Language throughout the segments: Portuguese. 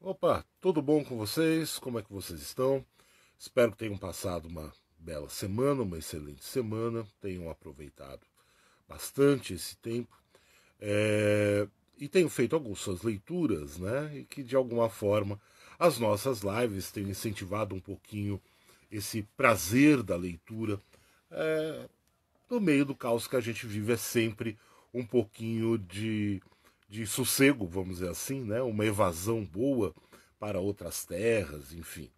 Opa, tudo bom com vocês? Como é que vocês estão? Espero que tenham passado uma bela semana, uma excelente semana, tenham aproveitado bastante esse tempo é... e tenham feito algumas leituras, né? E que de alguma forma as nossas lives tenham incentivado um pouquinho esse prazer da leitura. É... no meio do caos que a gente vive é sempre um pouquinho de de sossego, vamos dizer assim, né? uma evasão boa para outras terras, enfim.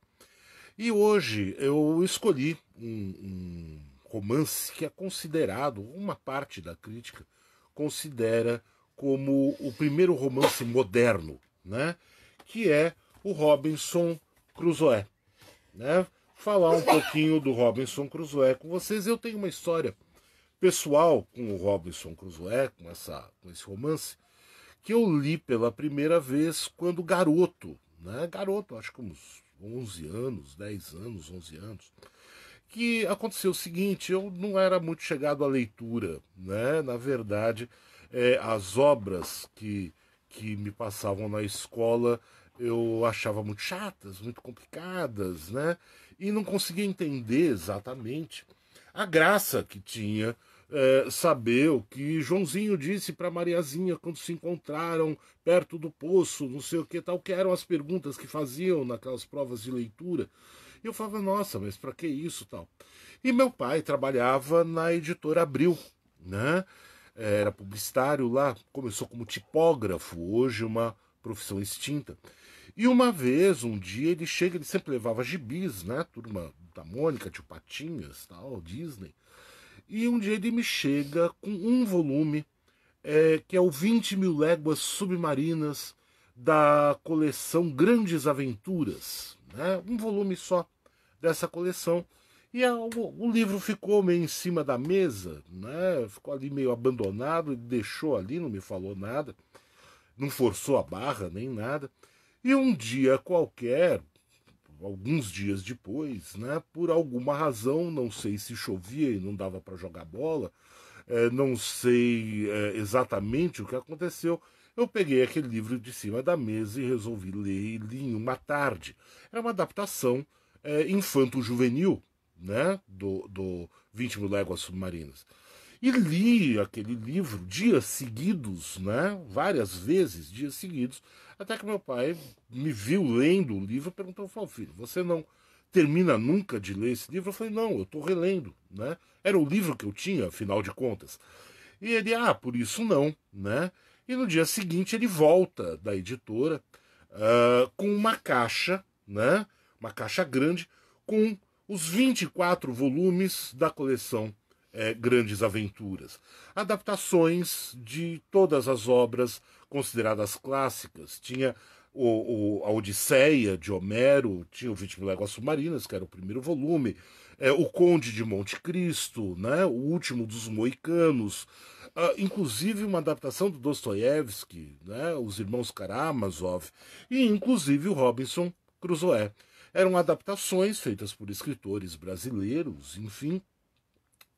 E hoje eu escolhi um, um romance que é considerado, uma parte da crítica considera como o primeiro romance moderno, né? que é o Robinson Crusoe. Né? Falar um pouquinho do Robinson Crusoe com vocês. Eu tenho uma história pessoal com o Robinson Crusoe, com, essa, com esse romance, que eu li pela primeira vez quando garoto, né? Garoto, acho que uns 11 anos, 10 anos, 11 anos. Que aconteceu o seguinte, eu não era muito chegado à leitura, né? Na verdade, é, as obras que, que me passavam na escola eu achava muito chatas, muito complicadas, né? E não conseguia entender exatamente a graça que tinha é, saber o que Joãozinho disse para Mariazinha quando se encontraram perto do poço, não sei o que tal, que eram as perguntas que faziam naquelas provas de leitura. E eu falava, nossa, mas para que isso tal? E meu pai trabalhava na editora Abril, né? É, era publicitário lá, começou como tipógrafo, hoje uma profissão extinta. E uma vez, um dia, ele chega, ele sempre levava gibis, né? Turma da Mônica, tio Patinhas, tal, Disney. E um dia ele me chega com um volume, é, que é o 20 mil léguas submarinas da coleção Grandes Aventuras. Né? Um volume só dessa coleção. E a, é, o, o, livro ficou meio em cima da mesa, né? ficou ali meio abandonado, ele deixou ali, não me falou nada, não forçou a barra nem nada. E um dia qualquer, alguns dias depois, né, por alguma razão, não sei se chovia e não dava para jogar bola, é, não sei é, exatamente o que aconteceu, eu peguei aquele livro de cima da mesa e resolvi ler li em uma tarde. Era é uma adaptação é, infanto-juvenil né, do, do 20 mil léguas submarinas. E li aquele livro dias seguidos, né, várias vezes, dias seguidos, até que meu pai me viu lendo o livro e perguntou: Fala, filho, você não termina nunca de ler esse livro? Eu falei: Não, eu estou relendo. Né? Era o livro que eu tinha, afinal de contas. E ele: Ah, por isso não. Né? E no dia seguinte ele volta da editora uh, com uma caixa, né? uma caixa grande, com os 24 volumes da coleção é, grandes aventuras. Adaptações de todas as obras consideradas clássicas. Tinha o, o, a Odisseia de Homero, tinha o 20 Léguas Submarinas, que era o primeiro volume, é, o Conde de Monte Cristo, né, o último dos Moicanos, ah, inclusive uma adaptação do Dostoiévski, né, os irmãos Karamazov, e inclusive o Robinson Crusoe. Eram adaptações feitas por escritores brasileiros, enfim,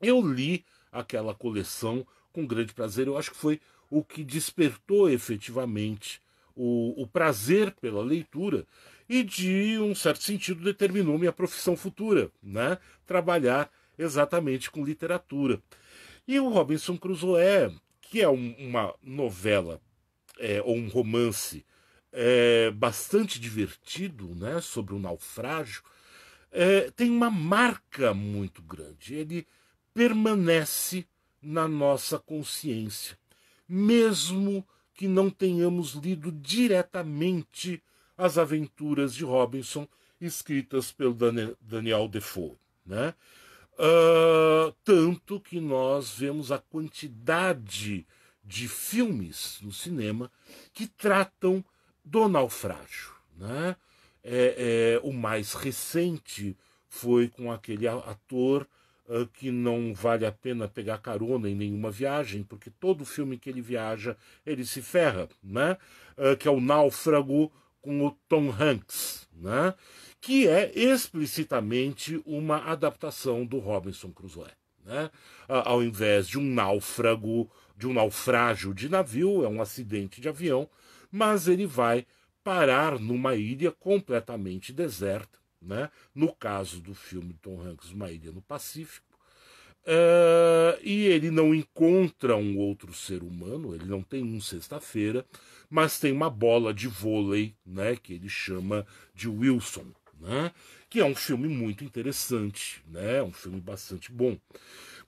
eu li aquela coleção com grande prazer. Eu acho que foi o que despertou efetivamente o, o prazer pela leitura e, de um certo sentido, determinou minha profissão futura, né? Trabalhar exatamente com literatura. E o Robinson Crusoe, que é um, uma novela é, ou um romance é, bastante divertido, né? Sobre um naufrágio, é, tem uma marca muito grande. Ele permanece na nossa consciência, mesmo que não tenhamos lido diretamente as aventuras de Robinson escritas pelo Daniel Defoe. Né? Uh, tanto que nós vemos a quantidade de filmes no cinema que tratam do naufrágio. Né? É, é, o mais recente foi com aquele ator ah, que não vale a pena pegar carona em nenhuma viagem, porque todo filme que ele viaja ele se ferra, né? Uh, que é o Náufrago com o Tom Hanks, né? Que é explicitamente uma adaptação do Robinson Crusoe, né? Ah, ao invés de um náufrago, de um naufrágio de navio, é um acidente de avião, mas ele vai parar numa ilha completamente deserta né? No caso do filme de Tom Hanks, Uma Ilha no Pacífico, uh, e ele não encontra um outro ser humano, ele não tem um sexta-feira, mas tem uma bola de vôlei né, que ele chama de Wilson. Né? Que é um filme muito interessante, né? É um filme bastante bom.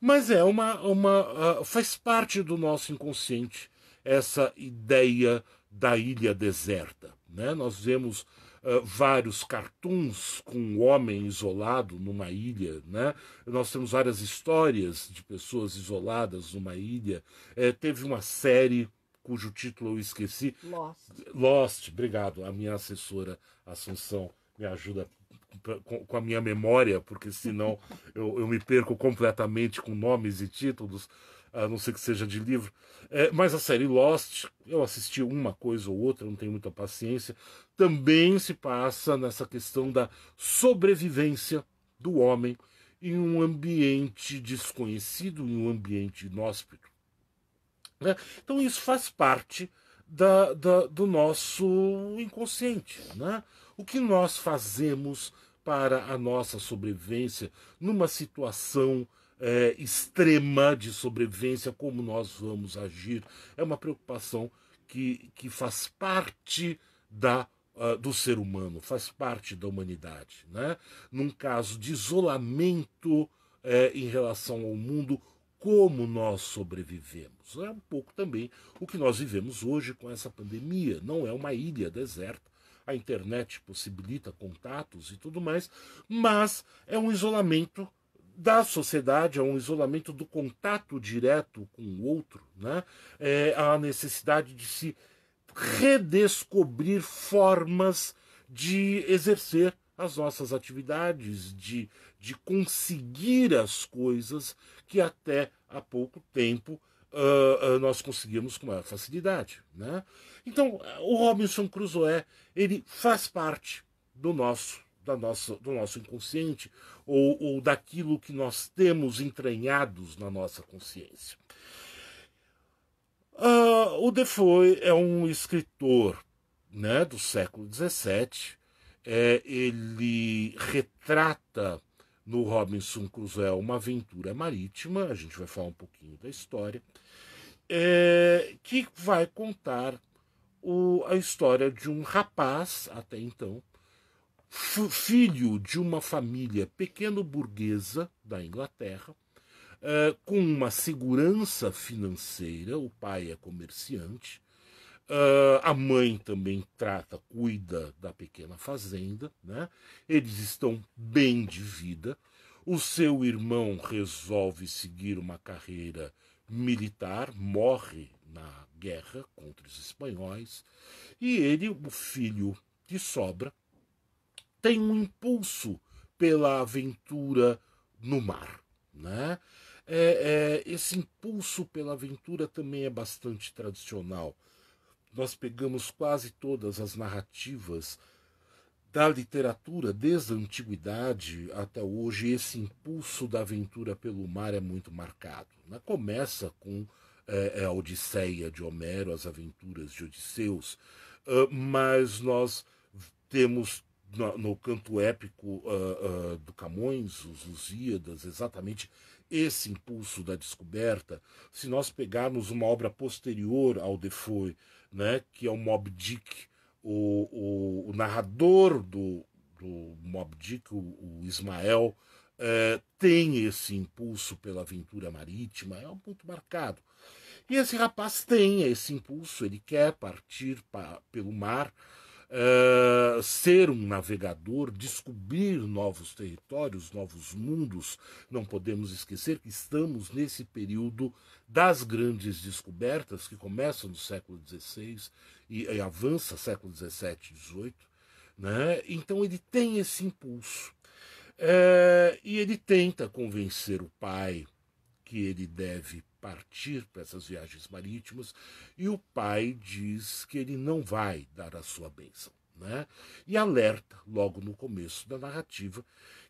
Mas é uma. uma uh, faz parte do nosso inconsciente essa ideia da ilha deserta. Né? Nós vemos ah, vários cartoons com um homem isolado numa ilha, né? Nós temos várias histórias de pessoas isoladas numa ilha. É, teve uma série cujo título eu esqueci. Lost. Lost, obrigado. A minha assessora Assunção me ajuda com, a minha memória, porque senão eu, eu me perco completamente com nomes e títulos a não ser que seja de livro. É, mas a série Lost, eu assisti uma coisa ou outra, não tenho muita paciência, também se passa nessa questão da sobrevivência do homem em um ambiente desconhecido, em um ambiente inóspito. Né? Então isso faz parte da, da, do nosso inconsciente. Né? O que nós fazemos para a nossa sobrevivência numa situação é, extrema de sobrevivência, como nós vamos agir, é uma preocupação que, que faz parte da uh, do ser humano, faz parte da humanidade. Né? Num caso de isolamento é, em relação ao mundo, como nós sobrevivemos. É um pouco também o que nós vivemos hoje com essa pandemia. Não é uma ilha deserta. A internet possibilita contatos e tudo mais, mas é um isolamento da sociedade, a um isolamento do contato direto com o outro, né? é, a necessidade de se redescobrir formas de exercer as nossas atividades, de, de conseguir as coisas que até há pouco tempo uh, uh, nós conseguimos com maior facilidade. Né? Então, o Robinson Crusoe ele faz parte do nosso da nossa, do nosso inconsciente ou, ou daquilo que nós temos entranhados na nossa consciência. Uh, o Defoe é um escritor né, do século XVII. É, ele retrata no Robinson Crusoe uma aventura marítima. A gente vai falar um pouquinho da história. É, que vai contar o, a história de um rapaz, até então, filho de uma família pequeno-burguesa da Inglaterra, eh, com uma segurança financeira, o pai é comerciante, eh, a mãe também trata, cuida da pequena fazenda, né? eles estão bem de vida. O seu irmão resolve seguir uma carreira militar, morre na guerra contra os espanhóis, e ele, o filho de sobra, tem um impulso pela aventura no mar. Né? É, é, esse impulso pela aventura também é bastante tradicional. Nós pegamos quase todas as narrativas da literatura, desde a antiguidade até hoje, esse impulso da aventura pelo mar é muito marcado. Né? Começa com é, é a Odisseia de Homero, as aventuras de Odisseus, mas nós temos no, no canto épico uh, uh, do Camões, os Lusíadas, exatamente esse impulso da descoberta. Se nós pegarmos uma obra posterior ao Defoe, né, que é o Mob Dick, o, o, o narrador do, do Mob Dick, o, o Ismael, é, tem esse impulso pela aventura marítima, é muito marcado. E esse rapaz tem esse impulso, ele quer partir pra, pelo mar, uh, ser um navegador, descobrir novos territórios, novos mundos. Não podemos esquecer que estamos nesse período das grandes descobertas, que começa no século XVI e, e avança século XVII e XVIII. Né? Então ele tem esse impulso. É, e ele tenta convencer o pai que ele deve partir para essas viagens marítimas e o pai diz que ele não vai dar a sua bênção. Né? E alerta, logo no começo da narrativa,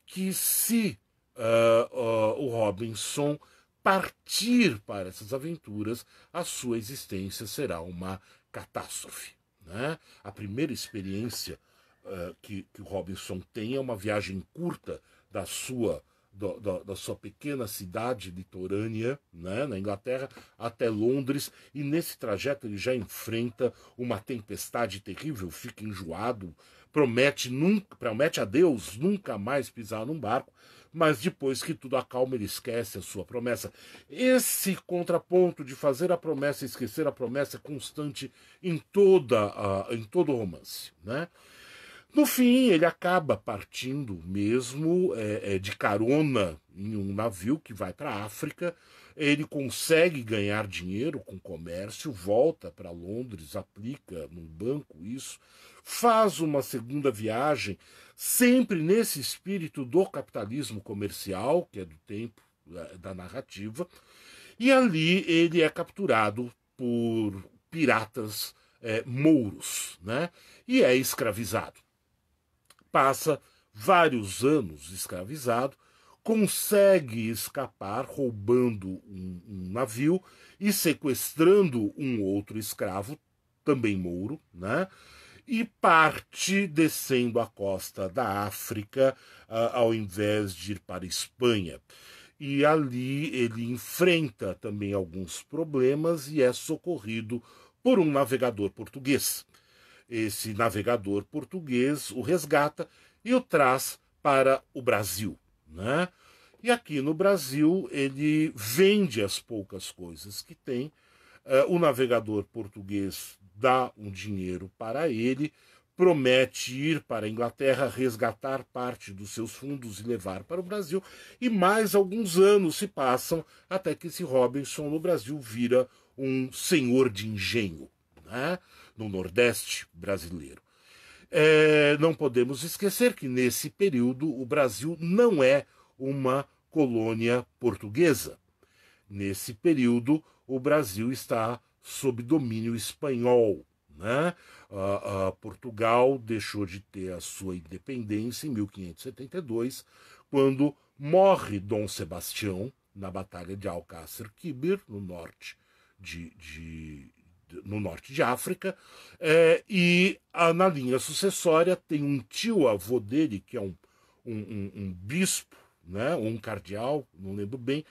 que se uh, uh, o Robinson partir para essas aventuras, a sua existência será uma catástrofe. Né? A primeira experiência uh, que, que o Robinson tem é uma viagem curta da sua do, do, da sua pequena cidade litorânea, né, na Inglaterra, até Londres, e nesse trajeto ele já enfrenta uma tempestade terrível, fica enjoado, promete, nunca, promete a Deus nunca mais pisar num barco, mas depois que tudo acalma, ele esquece a sua promessa. Esse contraponto de fazer a promessa e esquecer a promessa é constante em, toda, a, em todo o romance. Né? No fim, ele acaba partindo mesmo é, é, de carona em um navio que vai para a África. Ele consegue ganhar dinheiro com comércio, volta para Londres, aplica num banco isso, faz uma segunda viagem, sempre nesse espírito do capitalismo comercial, que é do tempo da, narrativa, e ali ele é capturado por piratas é, mouros né? e é escravizado passa vários anos escravizado, consegue escapar roubando um, um, navio e sequestrando um outro escravo, também mouro, né? E parte descendo a costa da África uh, ao invés de ir para a Espanha. E ali ele enfrenta também alguns problemas e é socorrido por um navegador português esse navegador português o resgata e o traz para o Brasil. Né? E aqui no Brasil ele vende as poucas coisas que tem. É, o navegador português dá um dinheiro para ele, promete ir para a Inglaterra resgatar parte dos seus fundos e levar para o Brasil, e mais alguns anos se passam até que esse Robinson no Brasil vira um senhor de engenho. Né? no Nordeste brasileiro. É, não podemos esquecer que nesse período o Brasil não é uma colônia portuguesa. Nesse período o Brasil está sob domínio espanhol. Né? Portugal deixou de ter a sua independência em 1572, quando morre Dom Sebastião na Batalha de Alcácer Quibir, no norte de, de, no norte de África, é, e a, na linha sucessória tem um tio-avô dele, que é um, um, um, um bispo, né, ou um cardeal, não lembro bem,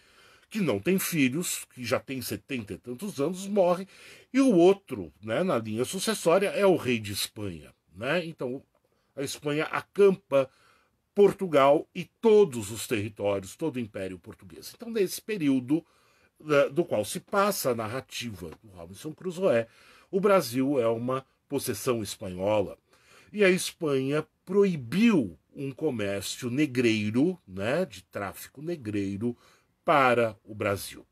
que não tem filhos, que já tem setenta e tantos anos, morre, e o outro, né, na linha sucessória, é o rei de Espanha. Né? Então, a Espanha acampa Portugal e todos os territórios, todo o Império Português. Então, nesse período, do qual se passa a narrativa do Robinson Crusoe. O Brasil é uma possessão espanhola e a Espanha proibiu um comércio negreiro, né, de tráfico negreiro, para o Brasil.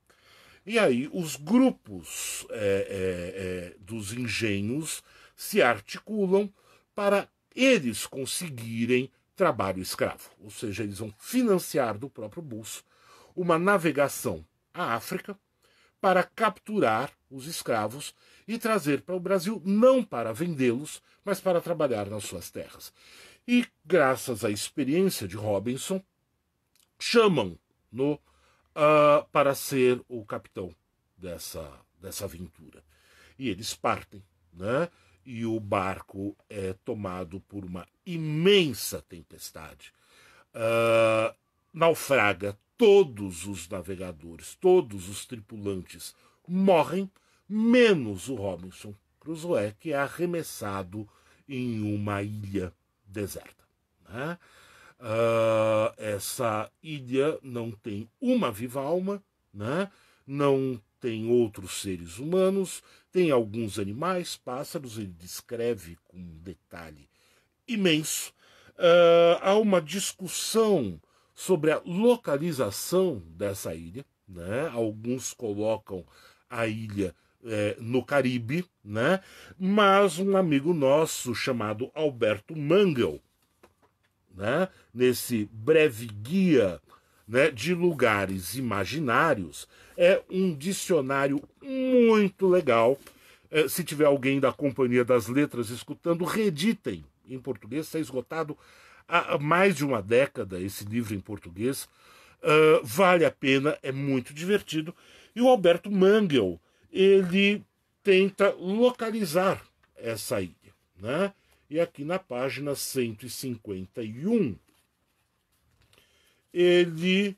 E aí os grupos é, é, é, dos engenhos se articulam para eles conseguirem trabalho escravo, ou seja, eles vão financiar do próprio bolso uma navegação à África para capturar os escravos e trazer para o Brasil, não para vendê-los, mas para trabalhar nas suas terras. E, graças à experiência de Robinson, chamam-no uh, ah, para ser o capitão dessa, dessa aventura. E eles partem, né? E o barco é tomado por uma imensa tempestade. Uh, naufraga todos os navegadores, todos os tripulantes morrem, menos o Robinson Crusoe, que é arremessado em uma ilha deserta. Né? Uh, essa ilha não tem uma viva alma, né? não tem outros seres humanos, tem alguns animais, pássaros, ele descreve com um detalhe imenso. Uh, há uma discussão sobre a localização dessa ilha. Né? Alguns colocam a ilha é, no Caribe, né? mas um amigo nosso chamado Alberto Mangel, né? nesse breve guia né, de lugares imaginários, é um dicionário muito legal. É, se tiver alguém da Companhia das Letras escutando, reditem. Em português está esgotado há mais de uma década esse livro em português. Uh, vale a pena, é muito divertido. E o Alberto Mangel, ele tenta localizar essa ilha. Né? E aqui na página 151, ele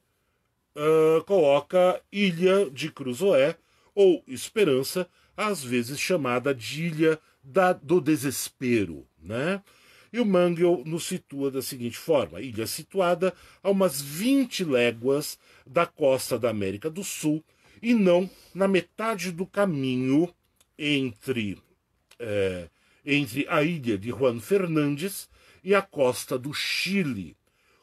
uh, coloca Ilha de Cruzoé, ou Esperança, às vezes chamada de Ilha da, do Desespero. Né? e o Mangel nos situa da seguinte forma: ilha situada a umas 20 léguas da costa da América do Sul e não na metade do caminho entre, é, entre a ilha de Juan Fernandes e a costa do Chile,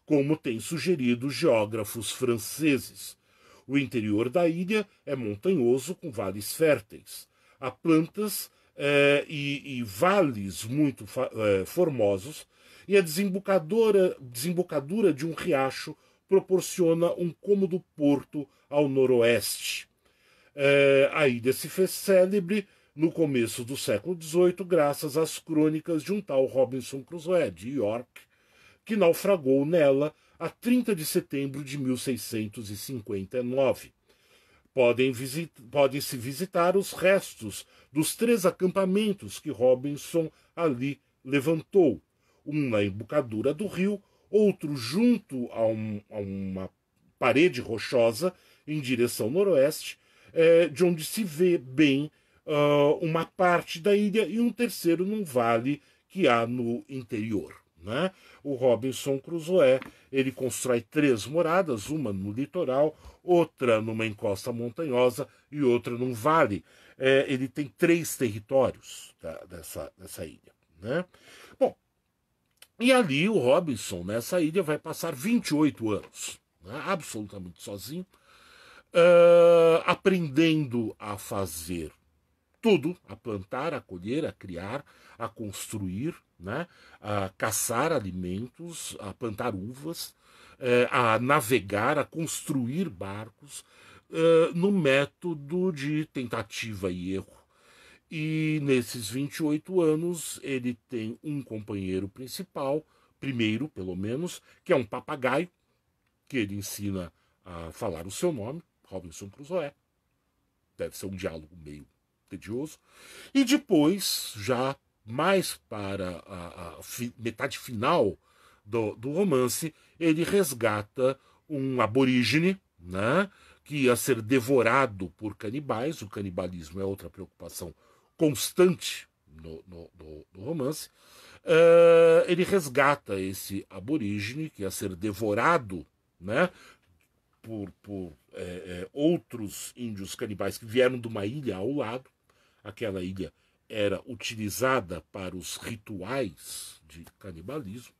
como têm sugerido geógrafos franceses. O interior da ilha é montanhoso com vales férteis. Há plantas eh, e, e, vales muito eh, formosos, e a desembocadura desembocadura de um riacho proporciona um cômodo porto ao noroeste. Eh, a ilha se fez célebre no começo do século XVIII graças às crônicas de um tal Robinson Crusoe, de York, que naufragou nela a 30 de setembro de 1659. Podem visit, pode se visitar os restos dos três acampamentos que Robinson ali levantou, um na embocadura do rio, outro junto a, um, a uma parede rochosa em direção noroeste, é, de onde se vê bem uh, uma parte da ilha, e um terceiro num vale que há no interior. Né? O Robinson Crusoe ele constrói três moradas, uma no litoral, outra numa encosta montanhosa e outra num vale. É, ele tem três territórios dessa, dessa ilha. Né? Bom, e ali o Robinson, nessa ilha, vai passar 28 anos, né? absolutamente sozinho, uh, aprendendo a fazer tudo, a plantar, a colher, a criar, a construir, né? a caçar alimentos, a plantar uvas, eh, a navegar, a construir barcos, eh, no método de tentativa e erro. E nesses 28 anos ele tem um companheiro principal, primeiro pelo menos, que é um papagaio, que ele ensina a falar o seu nome, Robinson Crusoe. Deve ser um diálogo meio tedioso. E depois, já mais para a, a fi, metade final do, do romance, ele resgata um aborígene, né? Que ia ser devorado por canibais. O canibalismo é outra preocupação constante no, no, no, no romance. Uh, ele resgata esse aborígene que ia ser devorado, né? Por, por é, é, outros índios canibais que vieram de uma ilha ao lado, aquela ilha era utilizada para os rituais de canibalismo,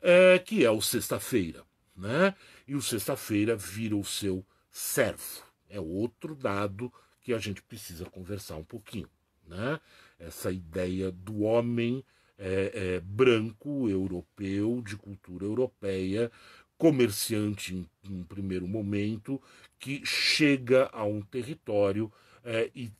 é, que é o Sexta-feira. Né? E o Sexta-feira vira o seu servo. É outro dado que a gente precisa conversar um pouquinho. Né? Essa ideia do homem é, é, branco, europeu, de cultura europeia, comerciante em, em primeiro momento, que chega a um território é, e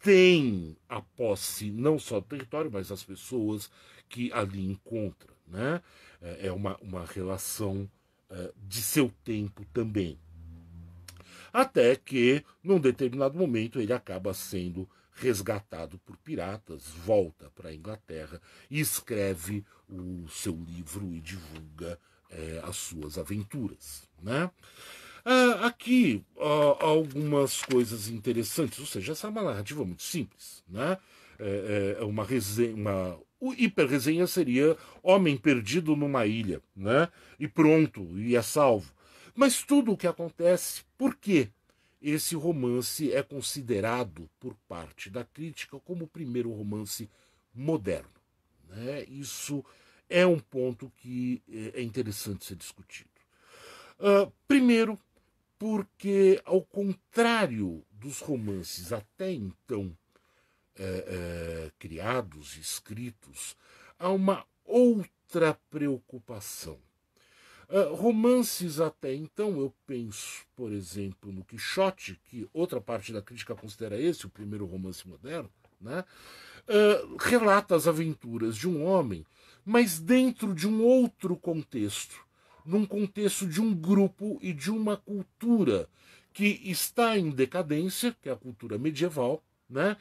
tem a posse não só do território, mas das pessoas que ali encontra. Né? É, é uma, uma relação é, de seu tempo também. Até que, num determinado momento, ele acaba sendo resgatado por piratas, volta para a Inglaterra e escreve o seu livro e divulga é, as suas aventuras. Né? Ah, aqui algumas coisas interessantes, ou seja, essa é uma narrativa muito simples, né? É, é, é uma resenha, uma o hiperresenha seria homem perdido numa ilha, né? E pronto, e é salvo. Mas tudo o que acontece, por quê? Esse romance é considerado por parte da crítica como o primeiro romance moderno. Né? Isso é um ponto que é, é interessante ser discutido. Uh, primeiro, porque, ao contrário dos romances até então é, é, criados e escritos, há uma outra preocupação. Eh, romances até então, eu penso, por exemplo, no Quixote, que outra parte da crítica considera esse o primeiro romance moderno, né? relata as aventuras de um homem, mas dentro de um outro contexto num contexto de um grupo e de uma cultura que está em decadência, que é a cultura medieval, né?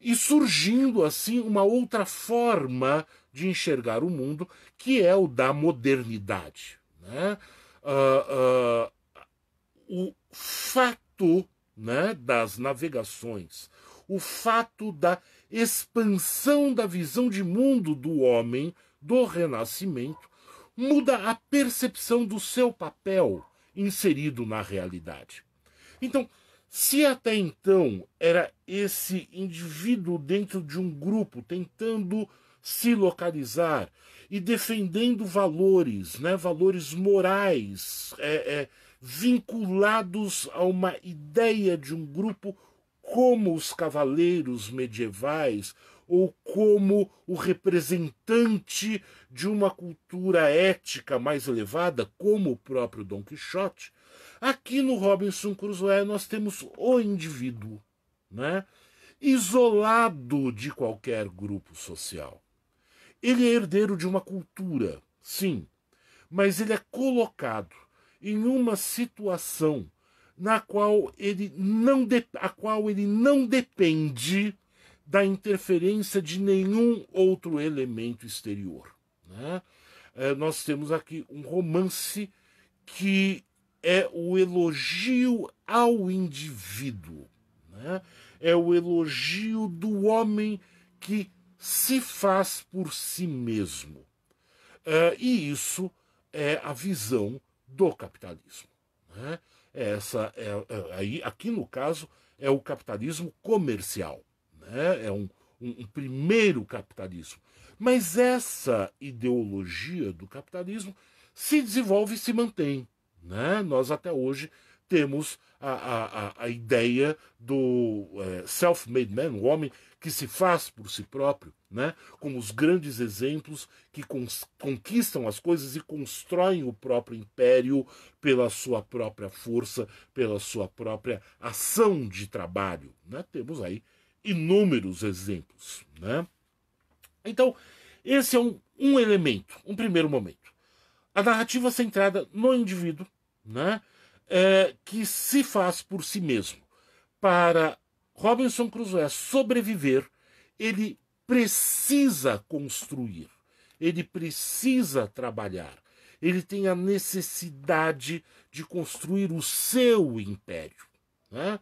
E surgindo assim uma outra forma de enxergar o mundo, que é o da modernidade. Né? Uh, uh, o fato né, das navegações, o fato da expansão da visão de mundo do homem do Renascimento muda a percepção do seu papel inserido na realidade. Então, se até então era esse indivíduo dentro de um grupo tentando se localizar e defendendo valores, né, valores morais, é, é, vinculados a uma ideia de um grupo como os cavaleiros medievais ou como o representante de uma cultura ética mais elevada, como o próprio Dom Quixote, aqui no Robinson Crusoe nós temos o indivíduo, né? isolado de qualquer grupo social. Ele é herdeiro de uma cultura, sim, mas ele é colocado em uma situação na qual ele não de, a qual ele não depende da interferência de nenhum outro elemento exterior. Né? É, nós temos aqui um romance que é o elogio ao indivíduo, né? é o elogio do homem que se faz por si mesmo. É, e isso é a visão do capitalismo. Né? É essa é, é, aí, aqui no caso, é o capitalismo comercial né? é um, um, um primeiro capitalismo. Mas essa ideologia do capitalismo se desenvolve e se mantém. Né? Nós até hoje temos a, a, a ideia do é, self-made man, o homem que se faz por si próprio, né? como os grandes exemplos que conquistam as coisas e constroem o próprio império pela sua própria força, pela sua própria ação de trabalho. Né? Temos aí inúmeros exemplos, né? Então, esse é um, um elemento, um primeiro momento. A narrativa centrada no indivíduo, né? É, que se faz por si mesmo. Para Robinson Crusoe sobreviver, ele precisa construir, ele precisa trabalhar, ele tem a necessidade de construir o seu império. Né?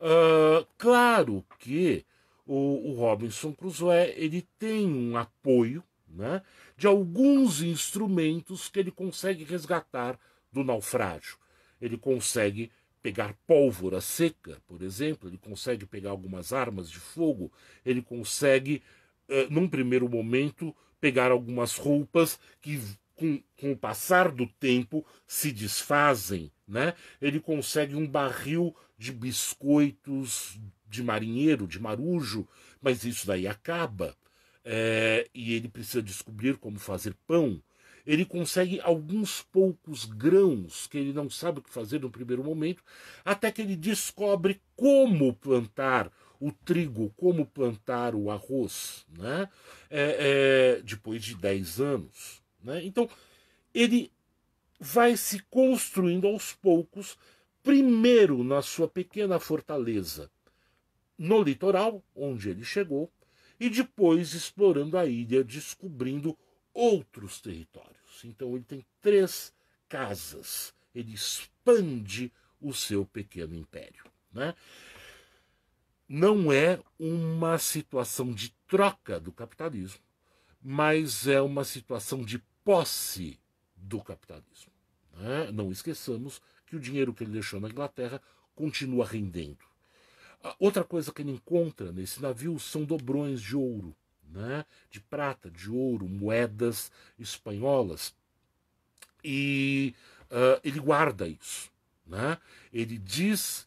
Uh, claro que o, o Robinson Crusoe ele tem um apoio né, de alguns instrumentos que ele consegue resgatar do naufrágio. Ele consegue pegar pólvora seca, por exemplo, ele consegue pegar algumas armas de fogo, ele consegue, uh, num primeiro momento, pegar algumas roupas que, com, com o passar do tempo, se desfazem né? Ele consegue um barril de biscoitos de marinheiro, de marujo, mas isso daí acaba. É, e ele precisa descobrir como fazer pão. Ele consegue alguns poucos grãos que ele não sabe o que fazer no primeiro momento, até que ele descobre como plantar o trigo, como plantar o arroz, né? É, é, depois de 10 anos. Né? Então, ele vai se construindo aos poucos, primeiro na sua pequena fortaleza, no litoral, onde ele chegou, e depois explorando a ilha, descobrindo outros territórios. Então ele tem três casas, ele expande o seu pequeno império. Né? Não é uma situação de troca do capitalismo, mas é uma situação de posse do capitalismo. Né? Não esqueçamos que o dinheiro que ele deixou na Inglaterra continua rendendo. outra coisa que ele encontra nesse navio são dobrões de ouro, né? de prata, de ouro, moedas espanholas. E uh, ele guarda isso. Né? Ele diz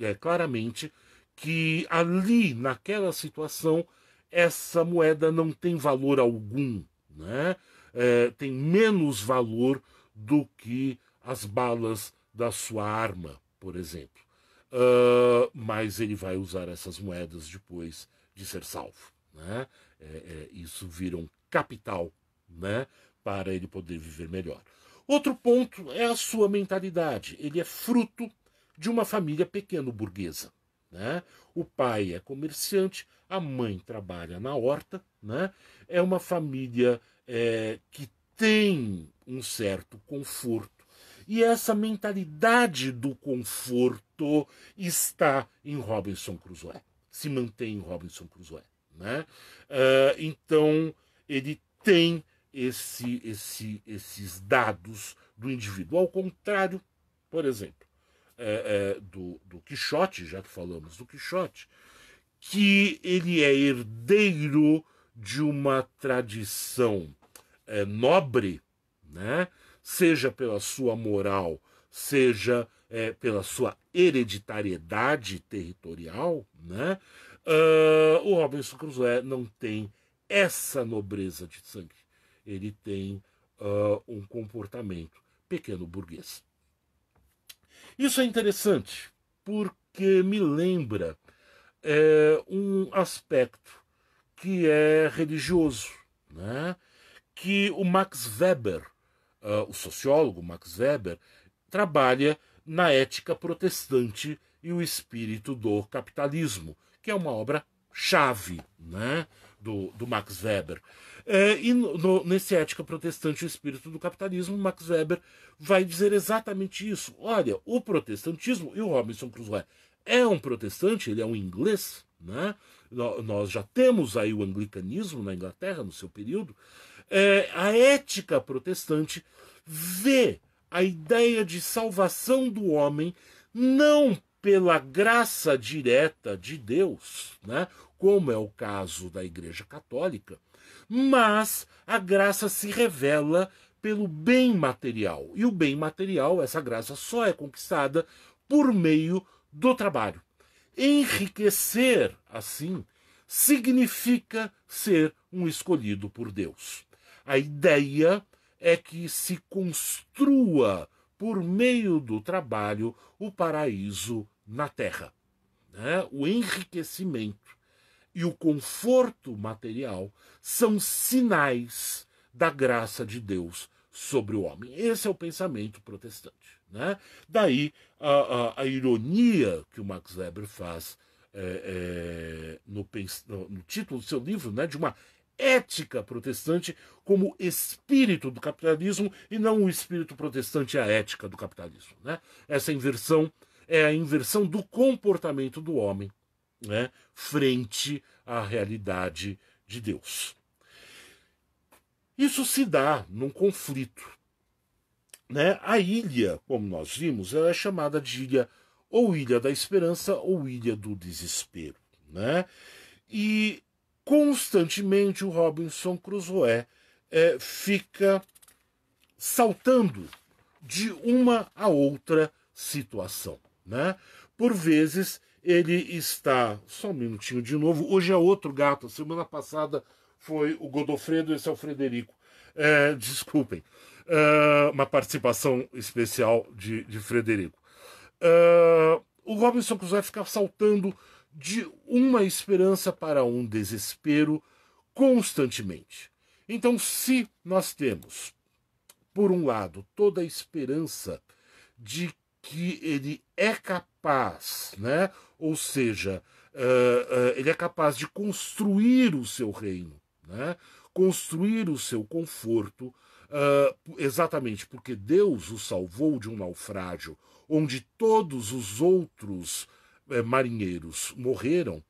é, claramente que ali, naquela situação, essa moeda não tem valor algum, né? É, tem menos valor do que as balas da sua arma, por exemplo. Uh, mas ele vai usar essas moedas depois de ser salvo. Né? É, é, isso vira um capital né? para ele poder viver melhor. Outro ponto é a sua mentalidade. Ele é fruto de uma família pequeno-burguesa. Né? O pai é comerciante, a mãe trabalha na horta. Né? É uma família é, que tem um certo conforto. E essa mentalidade do conforto está em Robinson Crusoe, se mantém em Robinson Crusoe. Né? Uh, então, ele tem esse, esse, esses dados do indivíduo. Ao contrário, por exemplo, é, é, do, do Quixote, já que falamos do Quixote, que ele é herdeiro de uma tradição é, nobre, né? seja pela sua moral, seja é, pela sua hereditariedade territorial, né? Uh, o Robinson Crusoe não tem essa nobreza de sangue. Ele tem uh, um comportamento pequeno burguês. Isso é interessante porque me lembra é, um aspecto que é religioso, né? que o Max Weber, uh, o sociólogo Max Weber, trabalha na ética protestante e o espírito do capitalismo, que é uma obra chave né, do, do Max Weber. Eh, e no, no, nesse Ética Protestante e o Espírito do Capitalismo, Max Weber vai dizer exatamente isso. Olha, o protestantismo, e o Robinson Crusoe é um protestante, ele é um inglês, né? nós já temos aí o anglicanismo na Inglaterra no seu período, é, a ética protestante vê a ideia de salvação do homem não pela graça direta de Deus, né, como é o caso da Igreja Católica, mas a graça se revela pelo bem material. E o bem material, essa graça só é conquistada por meio do trabalho. Enriquecer, assim, significa ser um escolhido por Deus. A ideia é que se construa por meio do trabalho o paraíso na terra. Né? O enriquecimento e o conforto material são sinais da graça de Deus sobre o homem. Esse é o pensamento protestante. Né? Daí a, a, a ironia que o Max Weber faz é, é, no, no, no, título do seu livro, né, de uma ética protestante como espírito do capitalismo e não o espírito protestante a ética do capitalismo. Né? Essa inversão é a inversão do comportamento do homem né, frente à realidade de Deus. Isso se dá num conflito. Né? A ilha, como nós vimos, ela é chamada de ilha ou ilha da esperança ou ilha do desespero. Né? E constantemente o Robinson Crusoe é, fica saltando de uma a outra situação. Né? Por vezes ele está. Só um minutinho de novo. Hoje é outro gato. Semana passada foi o Godofredo, esse é o Frederico. É, desculpem. É, uma participação especial de, de Frederico. É, o Robinson Crusoe fica saltando de uma esperança para um desespero constantemente. Então, se nós temos, por um lado, toda a esperança de que ele é capaz, né? ou seja, uh, uh, ele é capaz de construir o seu reino, né? construir o seu conforto, uh, exatamente porque Deus o salvou de um naufrágio onde todos os outros eh, marinheiros morreram,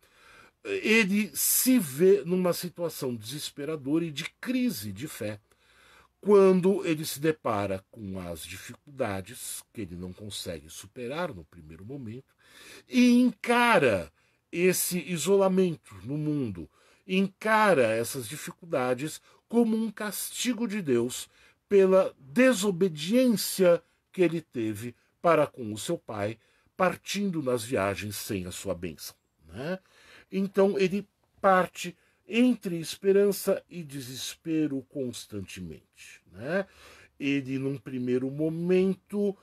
eh, ele se vê numa situação desesperadora e de crise de fé, quando ele se depara com as dificuldades que ele não consegue superar no primeiro momento e encara esse isolamento no mundo, encara essas dificuldades como um castigo de Deus pela desobediência que ele teve para com o seu pai partindo nas viagens sem a sua bênção. Né? Então ele parte entre esperança e desespero constantemente. Né? Ele, num primeiro momento,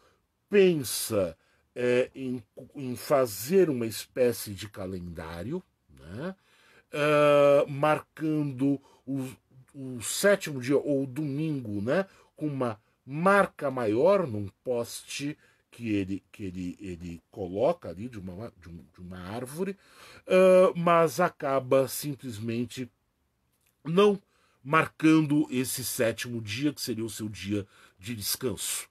pensa é, em, em, fazer uma espécie de calendário, né? uh, marcando o, o, sétimo dia ou domingo né? com uma marca maior num poste que ele, que ele, ele coloca ali de uma, de, um, de uma árvore, uh, mas acaba simplesmente não marcando esse sétimo dia, que seria o seu dia de descanso.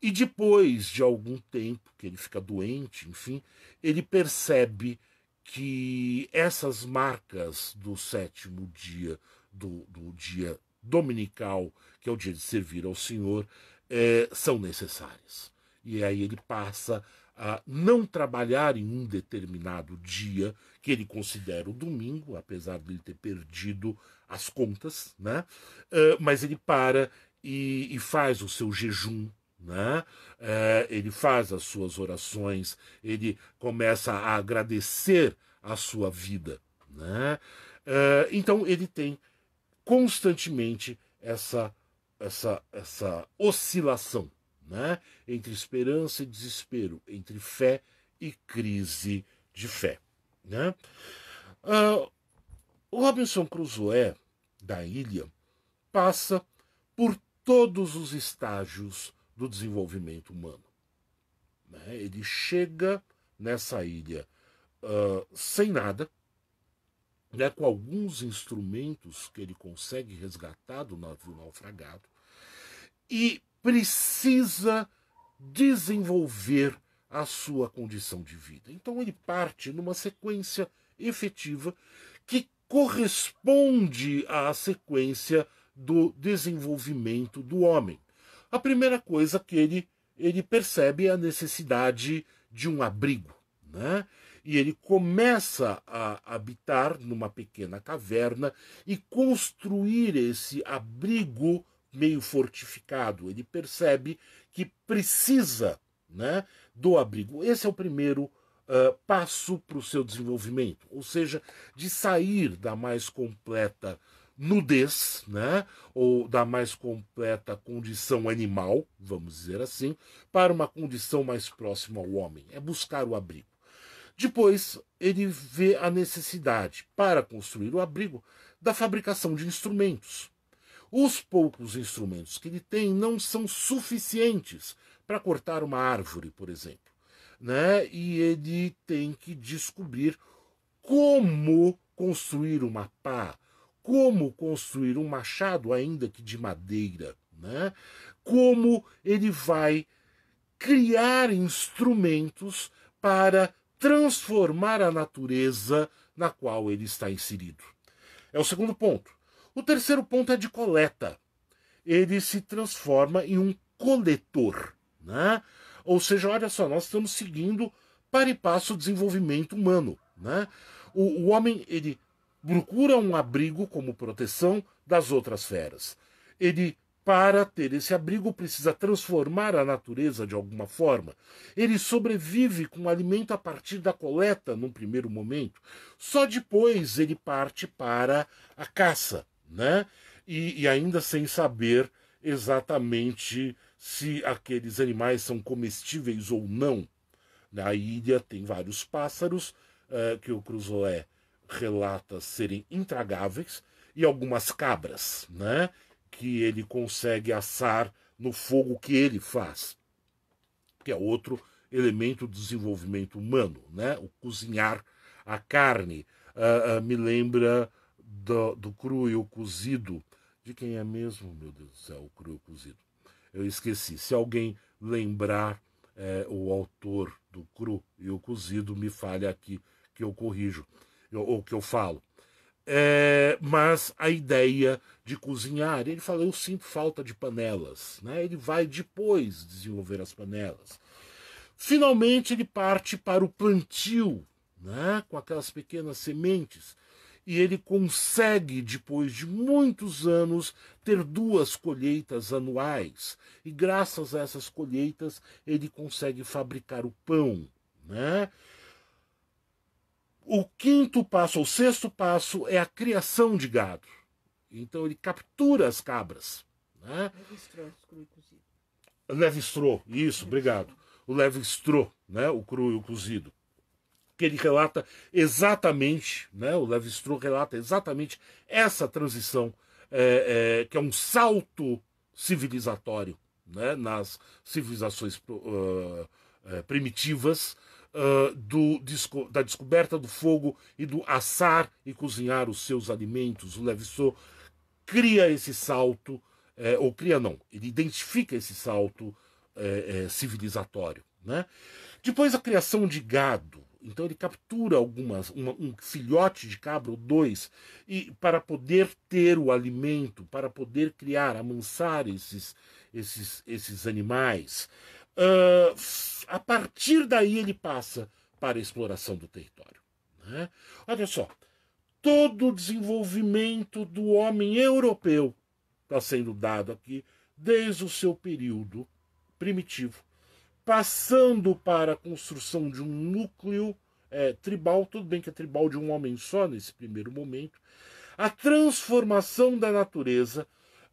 E depois de algum tempo, que ele fica doente, enfim, ele percebe que essas marcas do sétimo dia, do, do dia dominical, que é o dia de servir ao Senhor, é, são necessárias e aí ele passa a não trabalhar em um determinado dia, que ele considera o domingo, apesar de ele ter perdido as contas, né? Uh, mas ele para e, e, faz o seu jejum. Né? Uh, ele faz as suas orações, ele começa a agradecer a sua vida. Né? Uh, então ele tem constantemente essa, essa, essa oscilação né? entre esperança e desespero, entre fé e crise de fé. Né? Uh, Robinson Crusoe, da ilha, passa por todos os estágios do desenvolvimento humano. Né? Ele chega nessa ilha uh, sem nada, né, com alguns instrumentos que ele consegue resgatar do navio naufragado, e precisa desenvolver a sua condição de vida. Então ele parte numa sequência efetiva que corresponde à sequência do desenvolvimento do homem. A primeira coisa que ele, ele percebe é a necessidade de um abrigo. Né? E ele começa a habitar numa pequena caverna e construir esse abrigo meio fortificado. Ele percebe que precisa né, do abrigo. Esse é o primeiro uh, passo para o seu desenvolvimento, ou seja, de sair da mais completa nudez, né, ou da mais completa condição animal, vamos dizer assim, para uma condição mais próxima ao homem. É buscar o abrigo. Depois, ele vê a necessidade, para construir o abrigo, da fabricação de instrumentos. Os poucos instrumentos que ele tem não são suficientes para cortar uma árvore, por exemplo. Né? E ele tem que descobrir como construir uma pá, como construir um machado, ainda que de madeira, né? como ele vai criar instrumentos para transformar a natureza na qual ele está inserido. É o segundo ponto. O terceiro ponto é de coleta. Ele se transforma em um coletor, né? Ou seja, olha só, nós estamos seguindo para e passo o desenvolvimento humano, né? O, o homem ele procura um abrigo como proteção das outras feras. Ele para ter esse abrigo precisa transformar a natureza de alguma forma. Ele sobrevive com alimento a partir da coleta num primeiro momento. Só depois ele parte para a caça né? E, e ainda sem saber exatamente se aqueles animais são comestíveis ou não. Na ilha tem vários pássaros uh, que o Cruzoé relata serem intragáveis e algumas cabras, né? Que ele consegue assar no fogo que ele faz, que é outro elemento do desenvolvimento humano, né? O cozinhar a carne uh, uh, me lembra do, do cru e o cozido. De quem é mesmo, meu Deus do céu, o cru e o cozido? Eu esqueci. Se alguém lembrar é, o autor do cru e o cozido, me fale aqui que eu corrijo, ou que eu falo. É, mas a ideia de cozinhar, ele fala, eu sinto falta de panelas. Né? Ele vai depois desenvolver as panelas. Finalmente ele parte para o plantio, né? com aquelas pequenas sementes e ele consegue, depois de muitos anos, ter duas colheitas anuais. E graças a essas colheitas, ele consegue fabricar o pão. Né? O quinto passo, ou sexto passo, é a criação de gado. Então ele captura as cabras. Né? levi isso, obrigado. O levi né? o cru e o cozido que ele relata exatamente, né, o Levi-Strauss relata exatamente essa transição, é, é, que é um salto civilizatório né, nas civilizações uh, primitivas, uh, do, da descoberta do fogo e do assar e cozinhar os seus alimentos. O Levi-Strauss cria esse salto, é, ou cria não, ele identifica esse salto é, é, civilizatório. Né? Depois a criação de gado, então ele captura algumas, uma, um filhote de cabra ou dois, e para poder ter o alimento, para poder criar, amansar esses, esses, esses animais. Uh, a partir daí ele passa para a exploração do território. Né? Olha só, todo o desenvolvimento do homem europeu está sendo dado aqui desde o seu período primitivo passando para a construção de um núcleo é, tribal, tudo bem que é tribal de um homem só nesse primeiro momento, a transformação da natureza,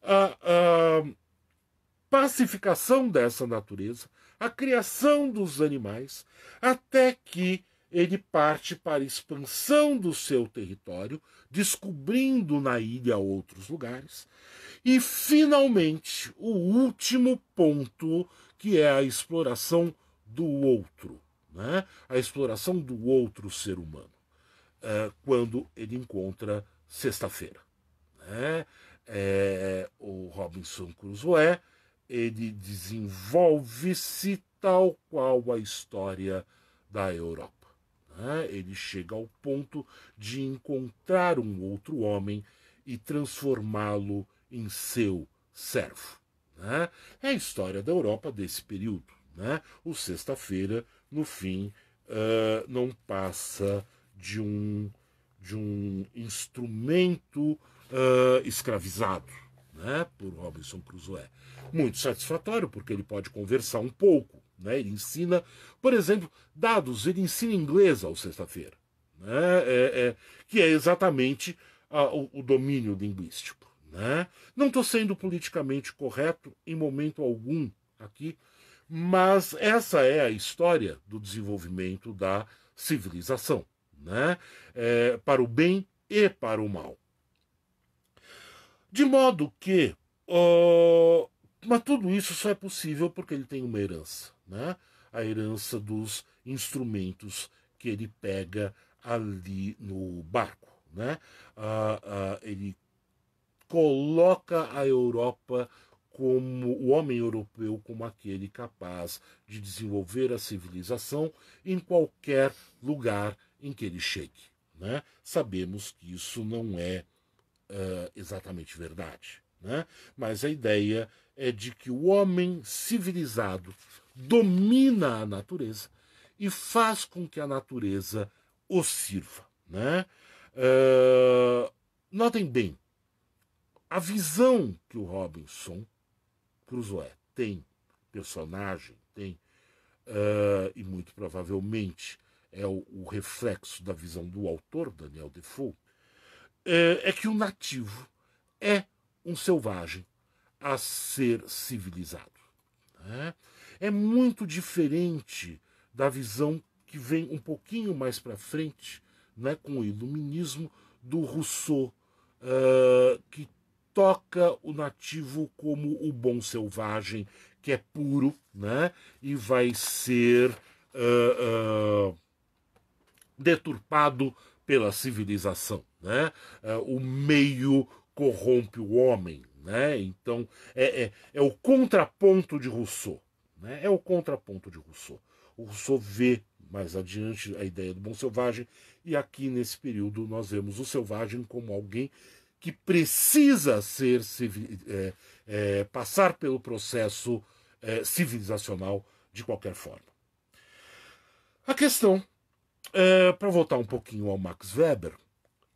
a, a pacificação dessa natureza, a criação dos animais, até que ele parte para a expansão do seu território, descobrindo na ilha outros lugares. E, finalmente, o último ponto que é a exploração do outro, né? a exploração do outro ser humano, é, quando ele encontra sexta-feira. Né? É, o Robinson Crusoe ele desenvolve-se tal qual a história da Europa. Né? Ele chega ao ponto de encontrar um outro homem e transformá-lo em seu servo. Né? É a história da Europa desse período. Né? O Sexta-feira, no fim, uh, não passa de um, de um instrumento uh, escravizado né? por Robinson Crusoe. Muito satisfatório, porque ele pode conversar um pouco. Né? Ele ensina, por exemplo, dados, ele ensina inglês ao Sexta-feira, né? é, é, que é exatamente ah, o, o domínio linguístico. Né? Não estou sendo politicamente correto em momento algum aqui, mas essa é a história do desenvolvimento da civilização, né? É, para o bem e para o mal. De modo que, uh, mas tudo isso só é possível porque ele tem uma herança, né? a herança dos instrumentos que ele pega ali no barco. Né? Ah, ah, ele coloca a Europa como o homem europeu como aquele capaz de desenvolver a civilização em qualquer lugar em que ele chegue. Né? Sabemos que isso não é uh, exatamente verdade, né? mas a ideia é de que o homem civilizado domina a natureza e faz com que a natureza o sirva. Né? Uh, notem bem, a visão que o Robinson Crusoe tem, personagem tem, uh, e muito provavelmente é o, o, reflexo da visão do autor, Daniel Defoe, uh, é que o nativo é um selvagem a ser civilizado. Né? É muito diferente da visão que vem um pouquinho mais para frente, né, com o iluminismo do Rousseau, uh, que toca o nativo como o bom selvagem, que é puro, né? E vai ser uh, uh, deturpado pela civilização, né? Uh, o meio corrompe o homem, né? Então é, é, é o contraponto de Rousseau, né? É o contraponto de Rousseau. O Rousseau vê mais adiante a ideia do bom selvagem e aqui nesse período nós vemos o selvagem como alguém que precisa ser é, é, passar pelo processo é, civilizacional de qualquer forma. A questão, é, para voltar um pouquinho ao Max Weber,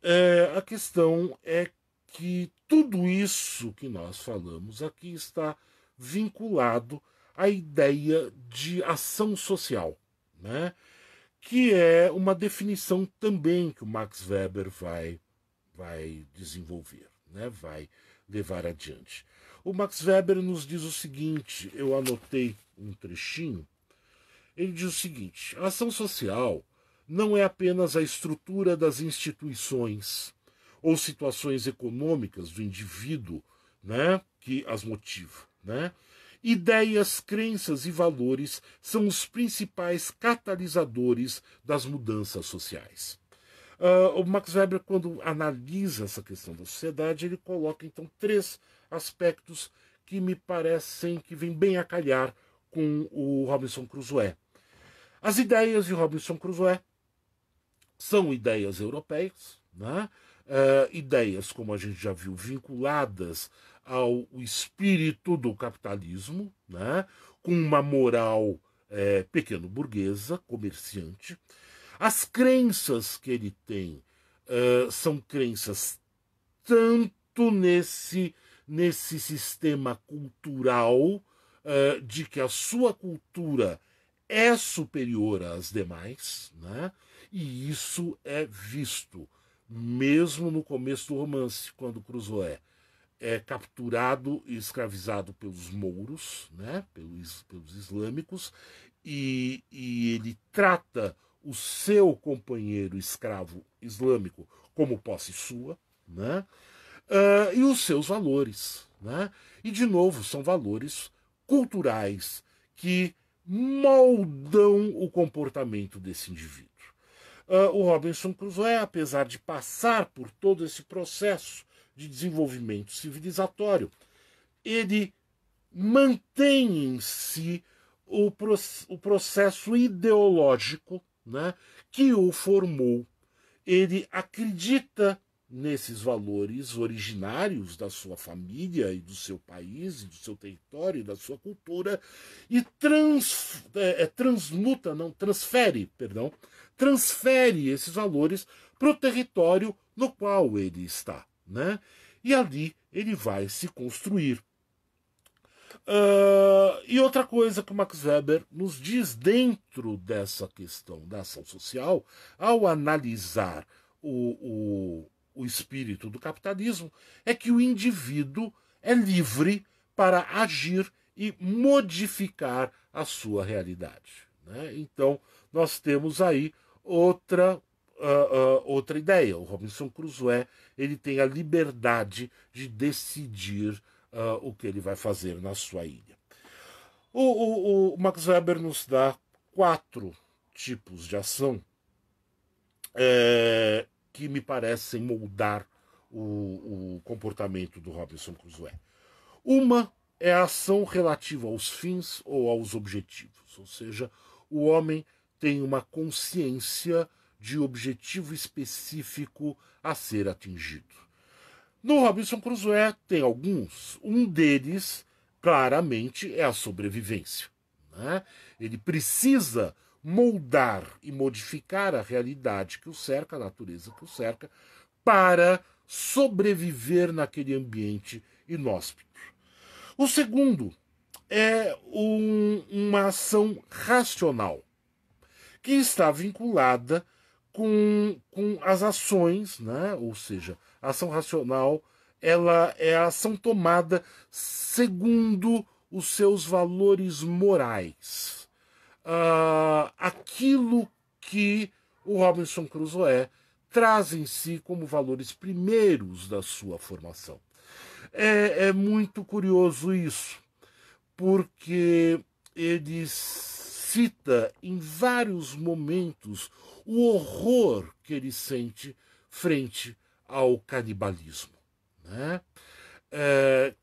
é, a questão é que tudo isso que nós falamos aqui está vinculado à ideia de ação social, né? que é uma definição também que o Max Weber vai vai desenvolver, né? vai levar adiante. O Max Weber nos diz o seguinte: eu anotei um trechinho. Ele diz o seguinte: a ação social não é apenas a estrutura das instituições ou situações econômicas do indivíduo né, que as motiva. Né? Ideias, crenças e valores são os principais catalisadores das mudanças sociais. Uh, o Max Weber, quando analisa essa questão da sociedade, ele coloca então três aspectos que me parecem que vêm bem a calhar com o Robinson Crusoe. As ideias de Robinson Crusoe são ideias europeias, né? Uh, ideias, como a gente já viu, vinculadas ao espírito do capitalismo, né? com uma moral é, pequeno-burguesa, comerciante, as crenças que ele tem uh, são crenças tanto nesse, nesse sistema cultural uh, de que a sua cultura é superior às demais, né? e isso é visto mesmo no começo do romance, quando Crusoe é capturado e escravizado pelos mouros, né, pelos, pelos islâmicos, e, e ele trata o seu companheiro escravo islâmico como posse sua, né? Uh, e os seus valores. Né? E, de novo, são valores culturais que moldam o comportamento desse indivíduo. Uh, o Robinson Crusoe, apesar de passar por todo esse processo de desenvolvimento civilizatório, ele mantém em si o, pro o processo ideológico né, que o formou. Ele acredita nesses valores originários da sua família e do seu país, e do seu território e da sua cultura e trans, é, é transmuta, não, transfere, perdão, transfere esses valores para o território no qual ele está, né? E ali ele vai se construir. Uh, e outra coisa que o Max Weber nos diz dentro dessa questão da ação social, ao analisar o, o, o espírito do capitalismo, é que o indivíduo é livre para agir e modificar a sua realidade. Né? Então, nós temos aí outra Uh, uh, outra ideia. O Robinson Crusoe ele tem a liberdade de decidir uh, o que ele vai fazer na sua ilha. O, o, o, Max Weber nos dá quatro tipos de ação é, que me parecem moldar o, o comportamento do Robinson Crusoe. Uma é a ação relativa aos fins ou aos objetivos, ou seja, o homem tem uma consciência de objetivo específico a ser atingido. No Robinson Crusoe tem alguns. Um deles, claramente, é a sobrevivência. Né? Ele precisa moldar e modificar a realidade que o cerca, a natureza que o cerca, para sobreviver naquele ambiente inóspito. O segundo é um, uma ação racional, que está vinculada com, com as ações, né? ou seja, a ação racional ela é a ação tomada segundo os seus valores morais. Uh, aquilo que o Robinson Crusoe traz em si como valores primeiros da sua formação. É, é muito curioso isso, porque ele cita em vários momentos o horror que ele sente frente ao canibalismo, né? É,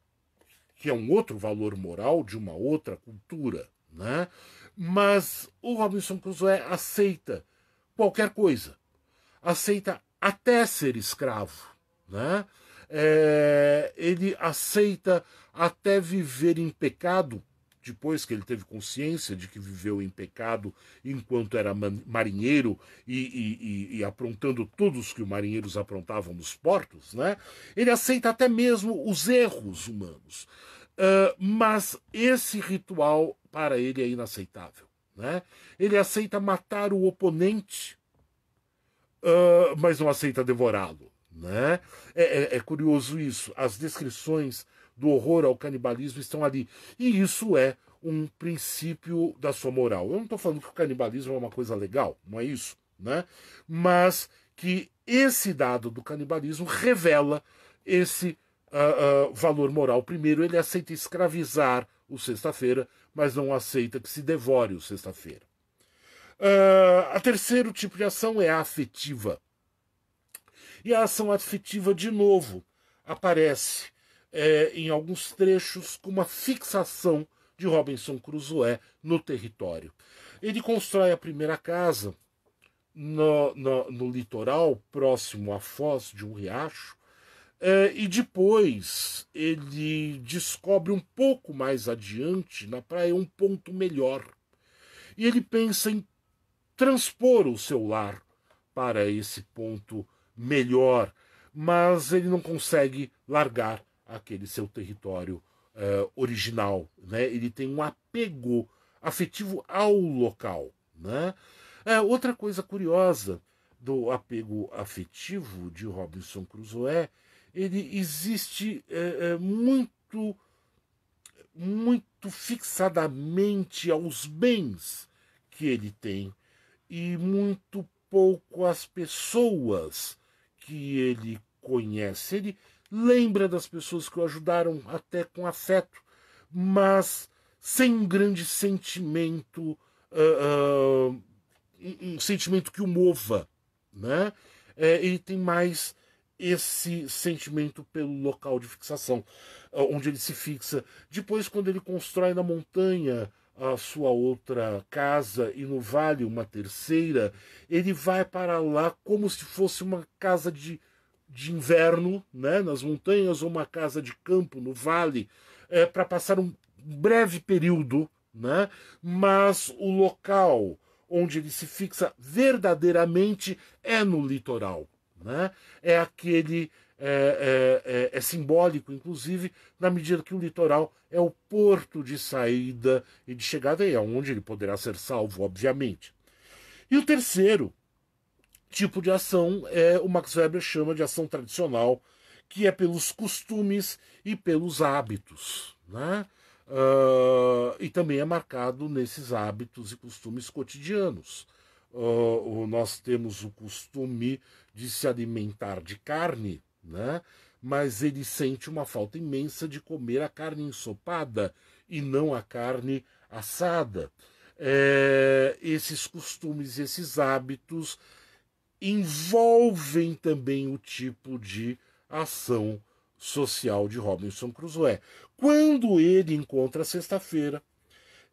que é um outro valor moral de uma outra cultura, né? Mas o Robinson Crusoe aceita qualquer coisa, aceita até ser escravo, né? É, ele aceita até viver em pecado depois que ele teve consciência de que viveu em pecado enquanto era marinheiro e, e, e, e, aprontando todos que os marinheiros aprontavam nos portos, né? ele aceita até mesmo os erros humanos. Uh, mas esse ritual para ele é inaceitável. Né? Ele aceita matar o oponente, uh, mas não aceita devorá-lo. Né? É, é, é curioso isso. As descrições do horror ao canibalismo estão ali. E isso é um princípio da sua moral. Eu não estou falando que o canibalismo é uma coisa legal, não é isso, né? Mas que esse dado do canibalismo revela esse uh, uh, valor moral. Primeiro, ele aceita escravizar o sexta-feira, mas não aceita que se devore o sexta-feira. Uh, a terceiro tipo de ação é a afetiva. E a ação afetiva, de novo, aparece é, em alguns trechos, com uma fixação de Robinson Crusoe no território. Ele constrói a primeira casa no, no, no litoral, próximo à foz de um riacho, é, e depois ele descobre um pouco mais adiante, na praia, um ponto melhor. E ele pensa em transpor o seu lar para esse ponto melhor, mas ele não consegue largar aquele seu território uh, original, né? Ele tem um apego afetivo ao local, né? É, outra coisa curiosa do apego afetivo de Robinson Crusoe, ele existe é, é, muito, muito fixadamente aos bens que ele tem e muito pouco às pessoas que ele conhece. Ele, lembra das pessoas que o ajudaram até com afeto, mas sem um grande sentimento, uh, uh, um sentimento que o mova, né? É, ele tem mais esse sentimento pelo local de fixação, ah, onde ele se fixa. Depois, quando ele constrói na montanha a sua outra casa e no vale uma terceira, ele vai para lá como se fosse uma casa de de inverno, né, nas montanhas ou uma casa de campo no vale, é, para passar um breve período, né, mas o local onde ele se fixa verdadeiramente é no litoral. Né? É aquele é, é, é, é, simbólico, inclusive, na medida que o litoral é o porto de saída e de chegada, e é onde ele poderá ser salvo, obviamente. E o terceiro tipo de ação é o Max Weber chama de ação tradicional, que é pelos costumes e pelos hábitos. Né? Uh, e também é marcado nesses hábitos e costumes cotidianos. Uh, nós temos o costume de se alimentar de carne, né? mas ele sente uma falta imensa de comer a carne ensopada e não a carne assada. É, esses costumes, e esses hábitos envolvem também o tipo de ação social de Robinson Crusoe. Quando ele encontra a sexta-feira,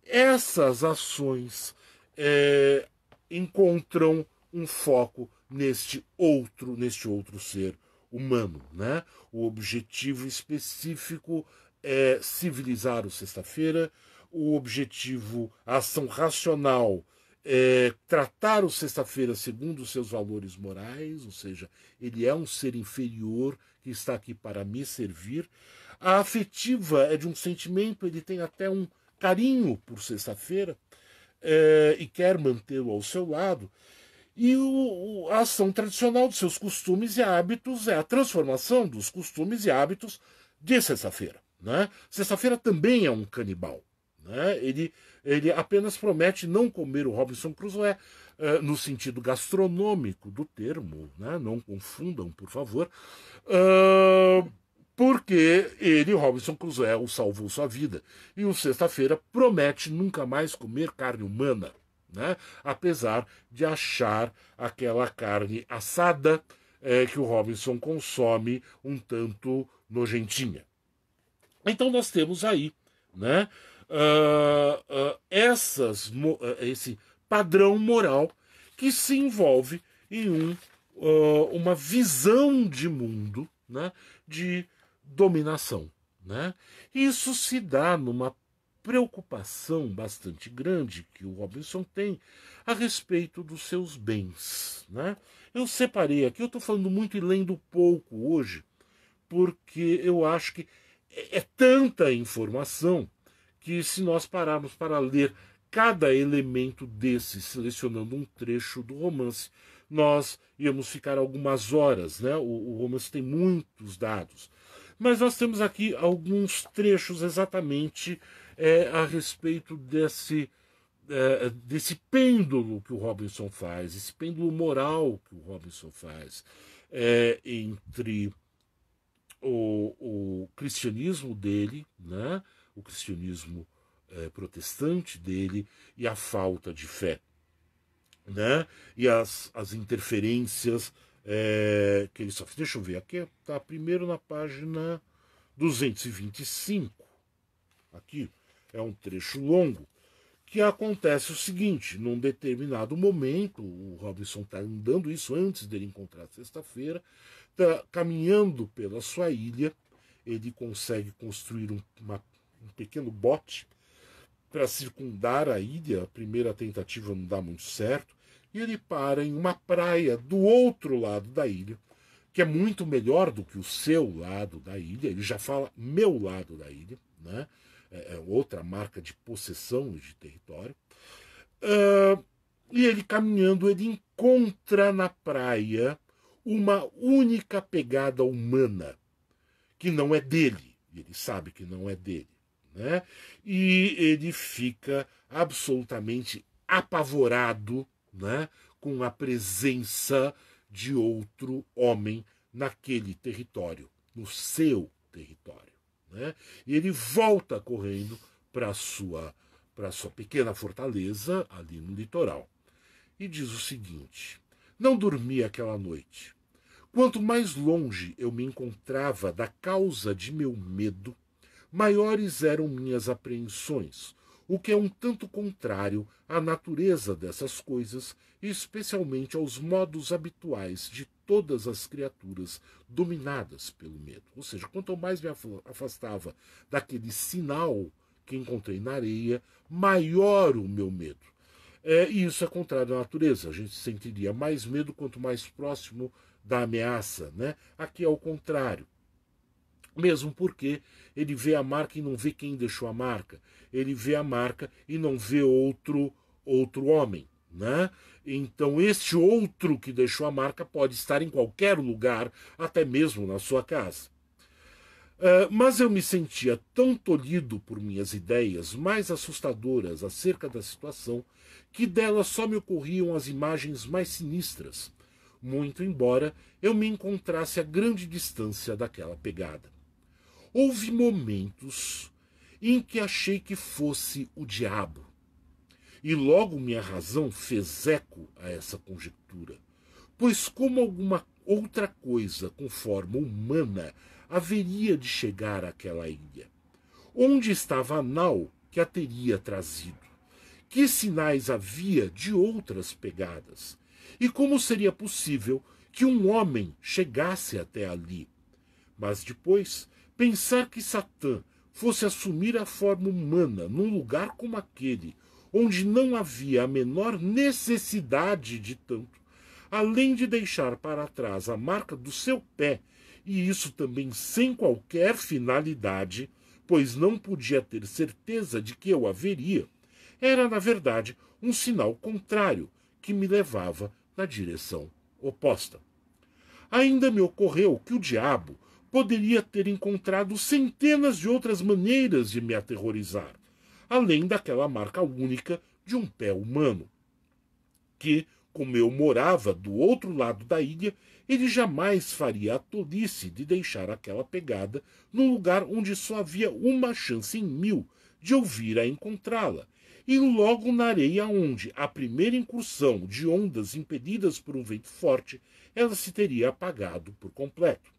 essas ações é, encontram um foco neste outro, neste outro ser humano, né? O objetivo específico é civilizar o sexta-feira, o objetivo, a ação racional é, tratar o sexta-feira segundo os seus valores morais, ou seja, ele é um ser inferior que está aqui para me servir. A afetiva é de um sentimento, ele tem até um carinho por sexta-feira é, e quer mantê-lo ao seu lado. E o, a ação tradicional dos seus costumes e hábitos é a transformação dos costumes e hábitos de sexta-feira. Né? Sexta-feira também é um canibal. Né? Ele ele apenas promete não comer o Robinson Crusoe uh, no sentido gastronômico do termo, né? não confundam, por favor, uh, porque ele, Robinson Crusoe, o salvou sua vida. E o Sexta-feira promete nunca mais comer carne humana, né? apesar de achar aquela carne assada é, que o Robinson consome um tanto nojentinha. Então nós temos aí, né? uh, uh, essas, uh, esse padrão moral que se envolve em um, uma visão de mundo né, de dominação. Né? Isso se dá numa preocupação bastante grande que o Robinson tem a respeito dos seus bens. Né? Eu separei aqui, eu estou falando muito e lendo pouco hoje, porque eu acho que é, é tanta informação que se nós pararmos para ler cada elemento desse, selecionando um trecho do romance, nós íamos ficar algumas horas, né? O, o romance tem muitos dados. Mas nós temos aqui alguns trechos exatamente é, a respeito desse, é, desse pêndulo que o Robinson faz, esse pêndulo moral que o Robinson faz é, entre o, o cristianismo dele, né? o cristianismo é, protestante dele e a falta de fé, né? E as, as interferências é, que ele sofre. Deixa eu ver, aqui está primeiro na página 225. Aqui é um trecho longo que acontece o seguinte: num determinado momento, o Robinson está andando isso antes dele encontrar sexta-feira, está caminhando pela sua ilha, ele consegue construir um, uma um pequeno bote para circundar a ilha. A primeira tentativa não dá muito certo. E ele para em uma praia do outro lado da ilha, que é muito melhor do que o seu lado da ilha. Ele já fala meu lado da ilha, né? É, é outra marca de possessão de território. Uh, e ele caminhando, ele encontra na praia uma única pegada humana, que não é dele. Ele sabe que não é dele né? E ele fica absolutamente apavorado, né? Com a presença de outro homem naquele território, no seu território, né? E ele volta correndo para sua para sua pequena fortaleza ali no litoral e diz o seguinte: Não dormi aquela noite. Quanto mais longe eu me encontrava da causa de meu medo, maiores eram minhas apreensões, o que é um tanto contrário à natureza dessas coisas especialmente aos modos habituais de todas as criaturas dominadas pelo medo. Ou seja, quanto mais me afastava daquele sinal que encontrei na areia, maior o meu medo. É, e isso é contrário à natureza. A gente sentiria mais medo quanto mais próximo da ameaça, né? Aqui é o contrário. Mesmo porque ele vê a marca e não vê quem deixou a marca. Ele vê a marca e não vê outro outro homem, né? Então este outro que deixou a marca pode estar em qualquer lugar, até mesmo na sua casa. Uh, mas eu me sentia tão tolhido por minhas ideias mais assustadoras acerca da situação que delas só me ocorriam as imagens mais sinistras, muito embora eu me encontrasse a grande distância daquela pegada. Houve momentos em que achei que fosse o diabo. E logo minha razão fez eco a essa conjectura, pois como alguma outra coisa com forma humana haveria de chegar àquela ilha? Onde estava a nau que a teria trazido? Que sinais havia de outras pegadas? E como seria possível que um homem chegasse até ali? Mas depois Pensar que Satã fosse assumir a forma humana num lugar como aquele, onde não havia a menor necessidade de tanto, além de deixar para trás a marca do seu pé, e isso também sem qualquer finalidade, pois não podia ter certeza de que eu haveria, era, na verdade, um sinal contrário que me levava na direção oposta. Ainda me ocorreu que o diabo poderia ter encontrado centenas de outras maneiras de me aterrorizar, além daquela marca única de um pé humano. Que, como eu morava do outro lado da ilha, ele jamais faria a tolice de deixar aquela pegada num lugar onde só havia uma chance em mil de eu vir a encontrá-la, e logo na areia onde, a primeira incursão de ondas impedidas por um vento forte, ela se teria apagado por completo.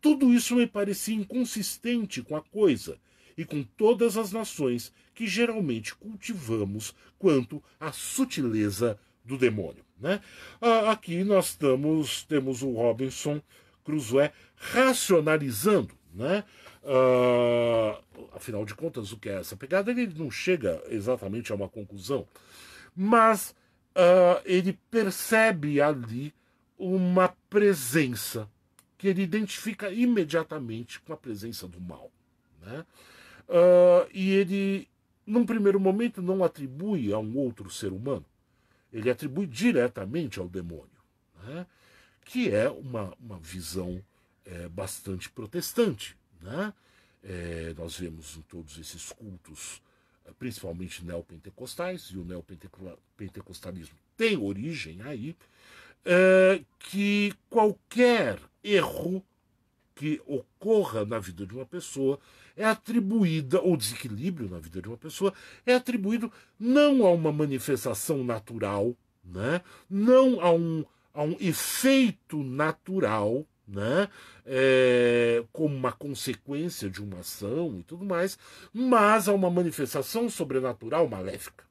Tudo isso me parecia inconsistente com a coisa e com todas as nações que geralmente cultivamos quanto à sutileza do demônio. Né? Ah, aqui nós estamos, temos o Robinson Crusoe racionalizando. Né? Uh, afinal de contas, o que é essa pegada? Ele não chega exatamente a uma conclusão, mas uh, ele percebe ali uma presença que ele identifica imediatamente com a presença do mal. Né? Uh, e ele, num primeiro momento, não atribui a um outro ser humano, ele atribui diretamente ao demônio, né? que é uma, uma visão é, bastante protestante. Né? É, nós vemos em todos esses cultos, eh, principalmente neopentecostais, e o neopentecostalismo tem origem aí, uh, que qualquer erro que ocorra na vida de uma pessoa é atribuída, ou desequilíbrio na vida de uma pessoa, é atribuído não a uma manifestação natural, né? não a um, a um efeito natural, né? É, como uma consequência de uma ação e tudo mais, mas a uma manifestação sobrenatural maléfica.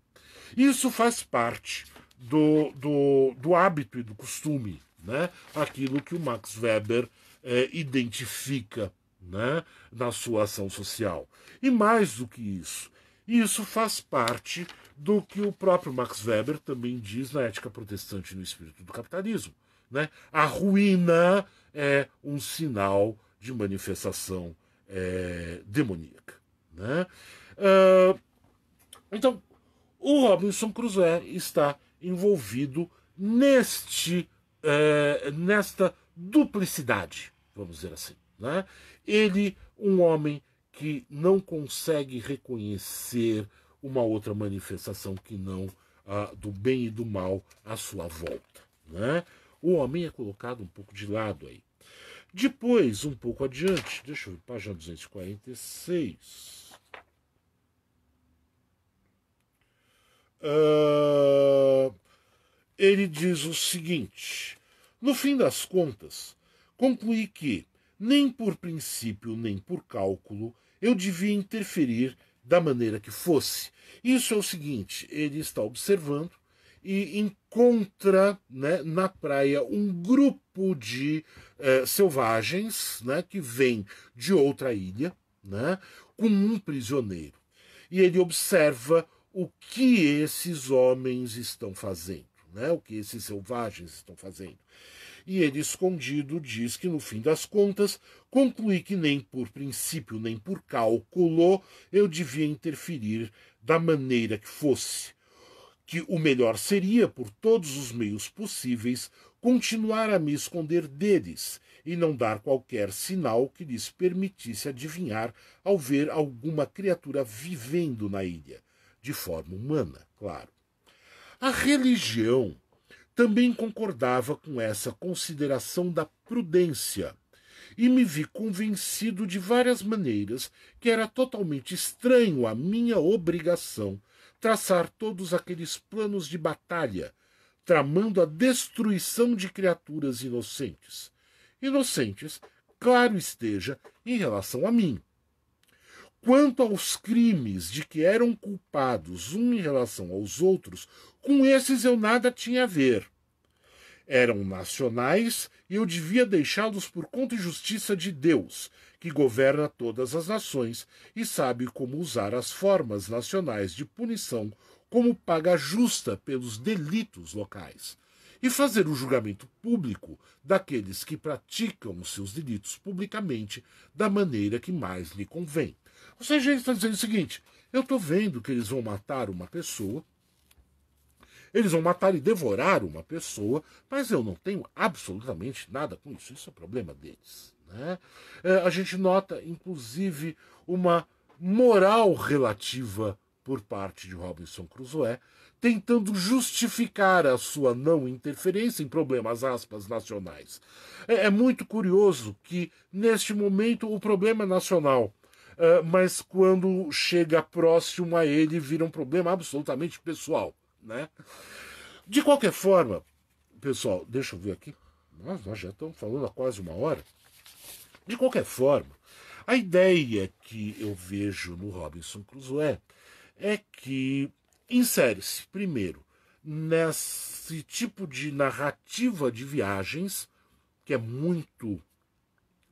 Isso faz parte do, do, do hábito e do costume, né? aquilo que o Max Weber é, identifica né? na sua ação social. E mais do que isso, isso faz parte do que o próprio Max Weber também diz na Ética Protestante e no Espírito do Capitalismo. Né? A ruína é um sinal de manifestação é, demoníaca. Né? Uh, então, o Robinson Crusoe está envolvido neste é, nesta duplicidade, vamos dizer assim. Né? Ele, um homem que não consegue reconhecer uma outra manifestação que não a do bem e do mal à sua volta. Né? O homem é colocado um pouco de lado aí. Depois, um pouco adiante, deixa eu ver, página 246. Uh, ele diz o seguinte: no fim das contas, concluí que, nem por princípio nem por cálculo, eu devia interferir da maneira que fosse. Isso é o seguinte: ele está observando e encontra né, na praia um grupo de eh, selvagens né, que vem de outra ilha né, com um prisioneiro. E ele observa o que esses homens estão fazendo, né? o que esses selvagens estão fazendo. E ele escondido diz que, no fim das contas, conclui que nem por princípio nem por cálculo eu devia interferir da maneira que fosse. Que o melhor seria, por todos os meios possíveis, continuar a me esconder deles e não dar qualquer sinal que lhes permitisse adivinhar ao ver alguma criatura vivendo na ilha de forma humana, claro. A religião também concordava com essa consideração da prudência e me vi convencido de várias maneiras que era totalmente estranho à minha obrigação traçar todos aqueles planos de batalha, tramando a destruição de criaturas inocentes. Inocentes, claro esteja, em relação a mim, quanto aos crimes de que eram culpados um em relação aos outros, com esses eu nada tinha a ver. Eram nacionais e eu devia deixá-los por conta e justiça de Deus, que governa todas as nações e sabe como usar as formas nacionais de punição como paga justa pelos delitos locais, e fazer o julgamento público daqueles que praticam os seus delitos publicamente da maneira que mais lhe convém. Ou seja, ele está dizendo o seguinte: eu estou vendo que eles vão matar uma pessoa, eles vão matar e devorar uma pessoa, mas eu não tenho absolutamente nada com isso, isso é problema deles. Né? É, a gente nota, inclusive, uma moral relativa por parte de Robinson Crusoe, tentando justificar a sua não interferência em problemas aspas nacionais. É, é muito curioso que neste momento o problema nacional ah, mas quando chega próximo a ele, vira um problema absolutamente pessoal. Né? De qualquer forma, pessoal, deixa eu ver aqui. Nós, nós já estamos falando há quase uma hora. De qualquer forma, a ideia que eu vejo no Robinson Crusoe é que insere-se, primeiro, nesse tipo de narrativa de viagens, que é muito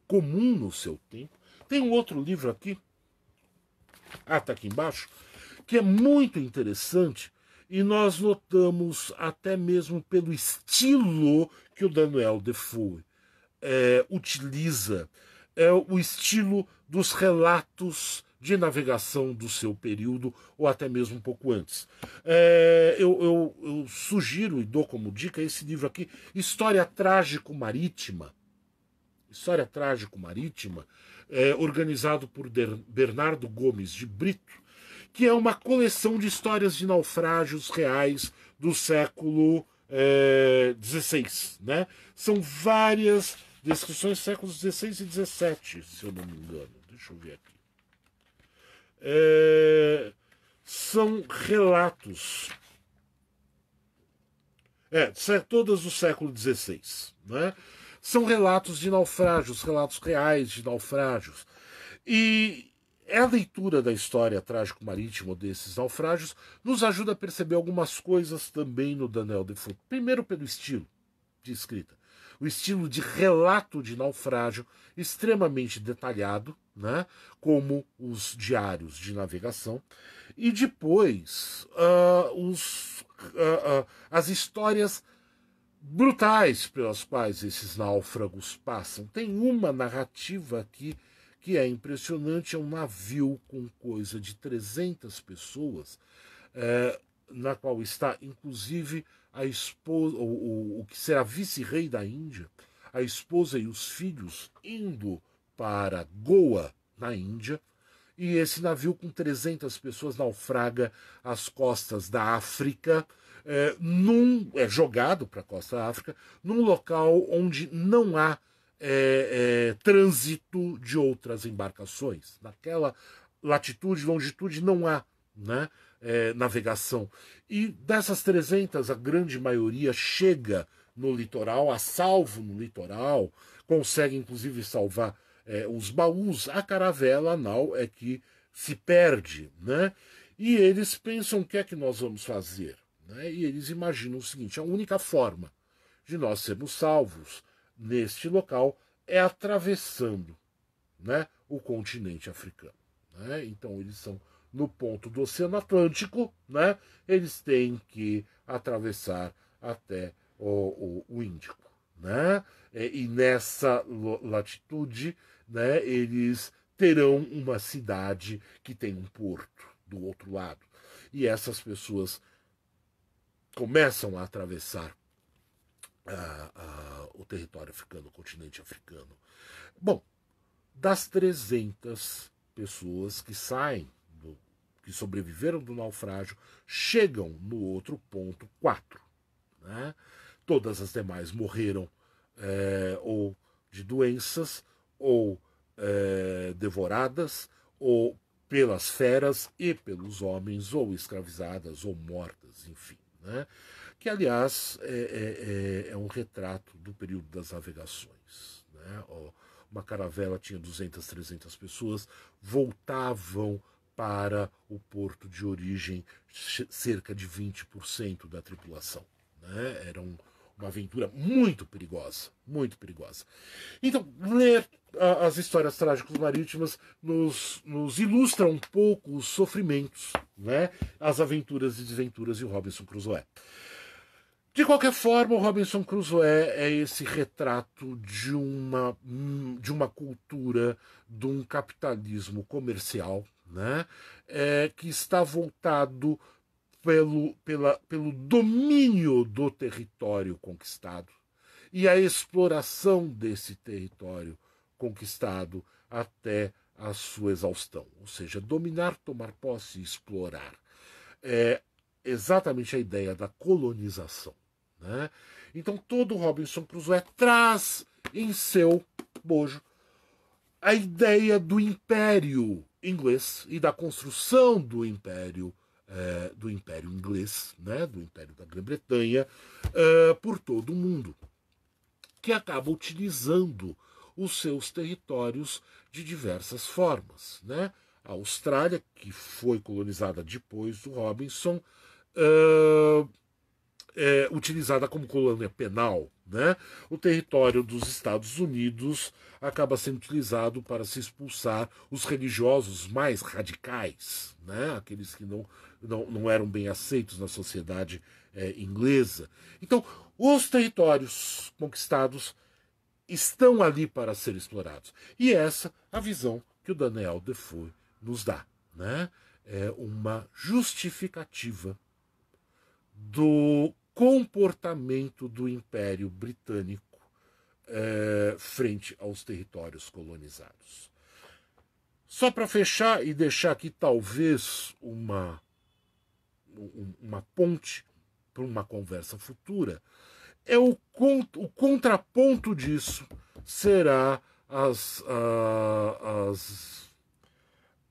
comum no seu tempo, tem um outro livro aqui, ah, tá aqui embaixo, que é muito interessante e nós notamos até mesmo pelo estilo que o Daniel Defoe é, utiliza, é o estilo dos relatos de navegação do seu período ou até mesmo um pouco antes. É, eu, eu, eu, sugiro e dou como dica esse livro aqui, História Trágico Marítima. História Trágico Marítima é, organizado por Bernardo Gomes de Brito, que é uma coleção de histórias de naufrágios reais do século XVI. É, né? São várias descrições do séculos XVI e XVII, se eu não me engano. Deixa eu ver aqui. É, são relatos. É, todas do século XVI. Né? são relatos de naufrágios, relatos reais de naufrágios. E a leitura da história trágico-marítimo desses naufrágios nos ajuda a perceber algumas coisas também no Daniel Defoe. Primeiro, pelo estilo de escrita. O estilo de relato de naufrágio extremamente detalhado, né, como os diários de navegação, e depois uh, os, uh, uh, as histórias brutais pelas quais esses náufragos passam. Tem uma narrativa aqui que é impressionante: é um navio com coisa de 300 pessoas, é, na qual está inclusive a esposa, o, o, o que será vice-rei da Índia, a esposa e os filhos indo para Goa, na Índia. E esse navio com 300 pessoas naufraga às costas da África, é, num, é jogado para a costa África, num local onde não há é, é, trânsito de outras embarcações. Naquela latitude, longitude, não há né, é, navegação. E dessas 300, a grande maioria chega no litoral, a salvo no litoral, consegue inclusive salvar é, os baús. A caravela anal é que se perde. Né? E eles pensam: o que é que nós vamos fazer? Né? E eles imaginam o seguinte: a única forma de nós sermos salvos neste local é atravessando né, o continente africano. Né? Então eles são no ponto do Oceano Atlântico, né? eles têm que atravessar até o, o, o Índico. Né? É, e nessa latitude né, eles terão uma cidade que tem um porto do outro lado. E essas pessoas começam a atravessar ah, ah, o território africano, o continente africano. Bom, das 300 pessoas que saem, do, que sobreviveram do naufrágio, chegam no outro ponto, quatro, Né? Todas as demais morreram é, ou de doenças, ou é, devoradas, ou pelas feras e pelos homens, ou escravizadas ou mortas, enfim né? que, aliás, é, é, é, é um retrato do período das navegações. Né? Uma caravela tinha 200, 300 pessoas, voltavam para o porto de origem cerca de 20% da tripulação. Né? Eram uma aventura muito perigosa, muito perigosa. Então, ler a, as histórias trágicas marítimas nos, nos ilustra um pouco os sofrimentos, né? as aventuras e desventuras de Robinson Crusoe. De qualquer forma, o Robinson Crusoe é esse retrato de uma, de uma cultura, de um capitalismo comercial, né? É, que está voltado pelo, pela, pelo domínio do território conquistado e a exploração desse território conquistado até a sua exaustão, ou seja, dominar, tomar posse e explorar. É exatamente a ideia da colonização. Né? Então, todo Robinson Crusoe traz em seu bojo a ideia do império inglês e da construção do império é, do Império Inglês, né, do Império da Grã-Bretanha, é, por todo o mundo, que acaba utilizando os seus territórios de diversas formas. Né? A Austrália, que foi colonizada depois do Robinson, é, é, utilizada como colônia penal. Né? O território dos Estados Unidos acaba sendo utilizado para se expulsar os religiosos mais radicais, né? aqueles que não não, não eram bem aceitos na sociedade é, inglesa. Então, os territórios conquistados estão ali para ser explorados. E é essa é a visão que o Daniel Defoe nos dá. Né? É uma justificativa do comportamento do Império Britânico é, frente aos territórios colonizados. Só para fechar e deixar aqui talvez uma uma ponte para uma conversa futura, é o, cont o contraponto disso será as, uh, as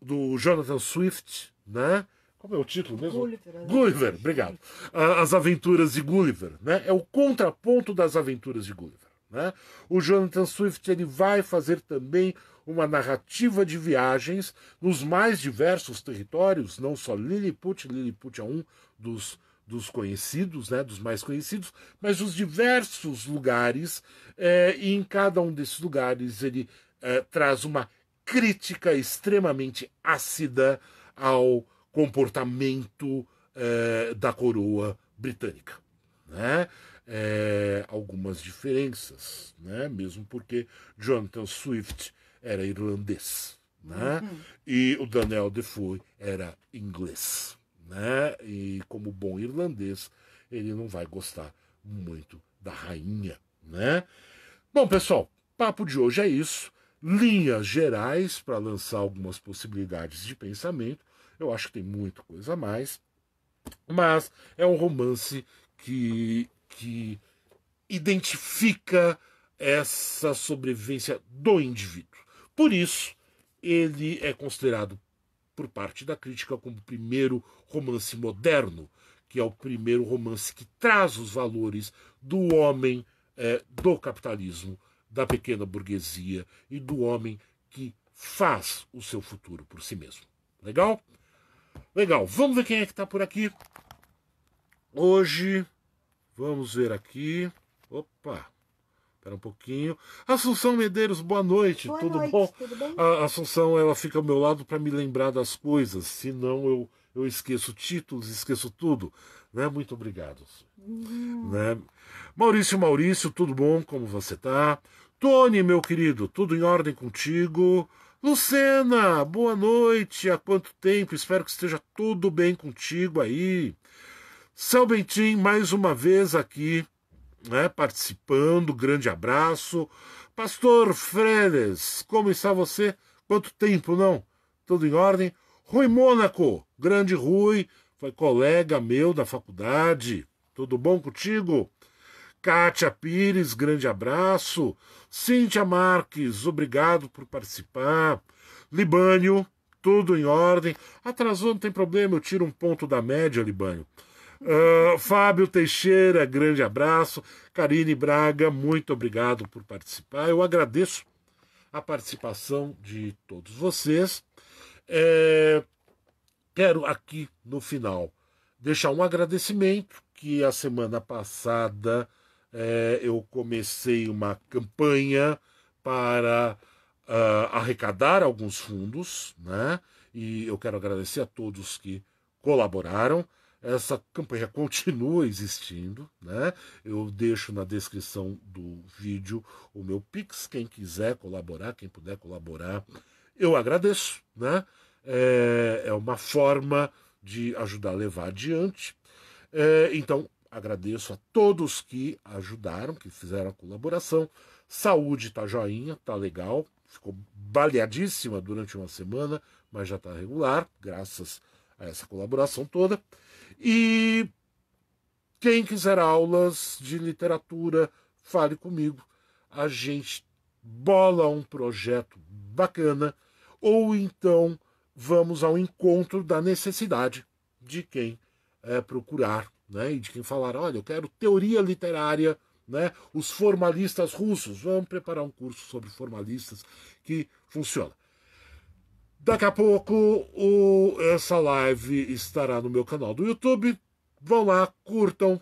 do Jonathan Swift, né? Como é o título mesmo? Gulliver. Né? Gulliver, obrigado. As Aventuras de Gulliver, né? É o contraponto das Aventuras de Gulliver. Né? O Jonathan Swift ele vai fazer também uma narrativa de viagens nos mais diversos territórios, não só Lilliput, Lilliput é um dos dos conhecidos, né, dos mais conhecidos, mas os diversos lugares, é, e em cada um desses lugares ele é, traz uma crítica extremamente ácida ao comportamento é, da coroa britânica. Né? é, algumas diferenças, né? mesmo porque Jonathan Swift era irlandês né? Uhum. e o Daniel Defoe era inglês. Né? E como bom irlandês, ele não vai gostar muito da rainha. Né? Bom, pessoal, papo de hoje é isso. Linhas gerais para lançar algumas possibilidades de pensamento. Eu acho que tem muita coisa a mais. Mas é um romance que que identifica essa sobrevivência do indivíduo. Por isso, ele é considerado por parte da crítica como o primeiro romance moderno, que é o primeiro romance que traz os valores do homem é, do capitalismo, da pequena burguesia e do homem que faz o seu futuro por si mesmo. Legal? Legal. Vamos ver quem é que está por aqui. Hoje Vamos ver aqui. Opa! Espera um pouquinho. Assunção Medeiros, boa noite. Boa Tudo noite, bom? Tudo bem? A Assunção, ela fica ao meu lado para me lembrar das coisas, senão eu, eu esqueço títulos, esqueço tudo. Né? Muito obrigado. Hum. Né? Maurício, Maurício, tudo bom? Como você tá? Tony, meu querido, tudo em ordem contigo? Lucena, boa noite. Há quanto tempo? Espero que esteja tudo bem contigo aí. São Bentim, mais uma vez aqui, né, participando, grande abraço. Pastor Fredes, como está você? Quanto tempo, não? Tudo em ordem? Rui Mônaco, grande Rui, foi colega meu da faculdade. Tudo bom contigo? Kátia Pires, grande abraço. Cíntia Marques, obrigado por participar. Libânio, tudo em ordem. Atrasou, não tem problema, eu tiro um ponto da média, Libânio. Uh, Fábio Teixeira, grande abraço. Karine Braga, muito obrigado por participar. Eu agradeço a participação de todos vocês. É, quero aqui no final deixar um agradecimento que a semana passada é, eu comecei uma campanha para uh, arrecadar alguns fundos, né? E eu quero agradecer a todos que colaboraram. Essa campanha continua existindo, né? Eu deixo na descrição do vídeo o meu Pix, quem quiser colaborar, quem puder colaborar, eu agradeço, né? É, é uma forma de ajudar a levar adiante. É, então, agradeço a todos que ajudaram, que fizeram a colaboração. Saúde tá joinha, tá legal, ficou baleadíssima durante uma semana, mas já tá regular, graças a essa colaboração toda. E quem quiser aulas de literatura, fale comigo. A gente bola um projeto bacana ou então vamos ao encontro da necessidade de quem é, procurar né, e de quem falar: olha, eu quero teoria literária. Né, os formalistas russos, vamos preparar um curso sobre formalistas que funciona. Daqui a pouco o, essa live estará no meu canal do YouTube. Vão lá, curtam,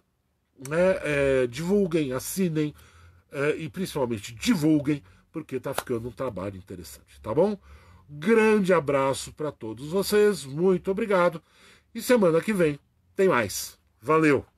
né, é, divulguem, assinem é, e principalmente divulguem, porque está ficando um trabalho interessante, tá bom? Grande abraço para todos vocês, muito obrigado. E semana que vem tem mais. Valeu!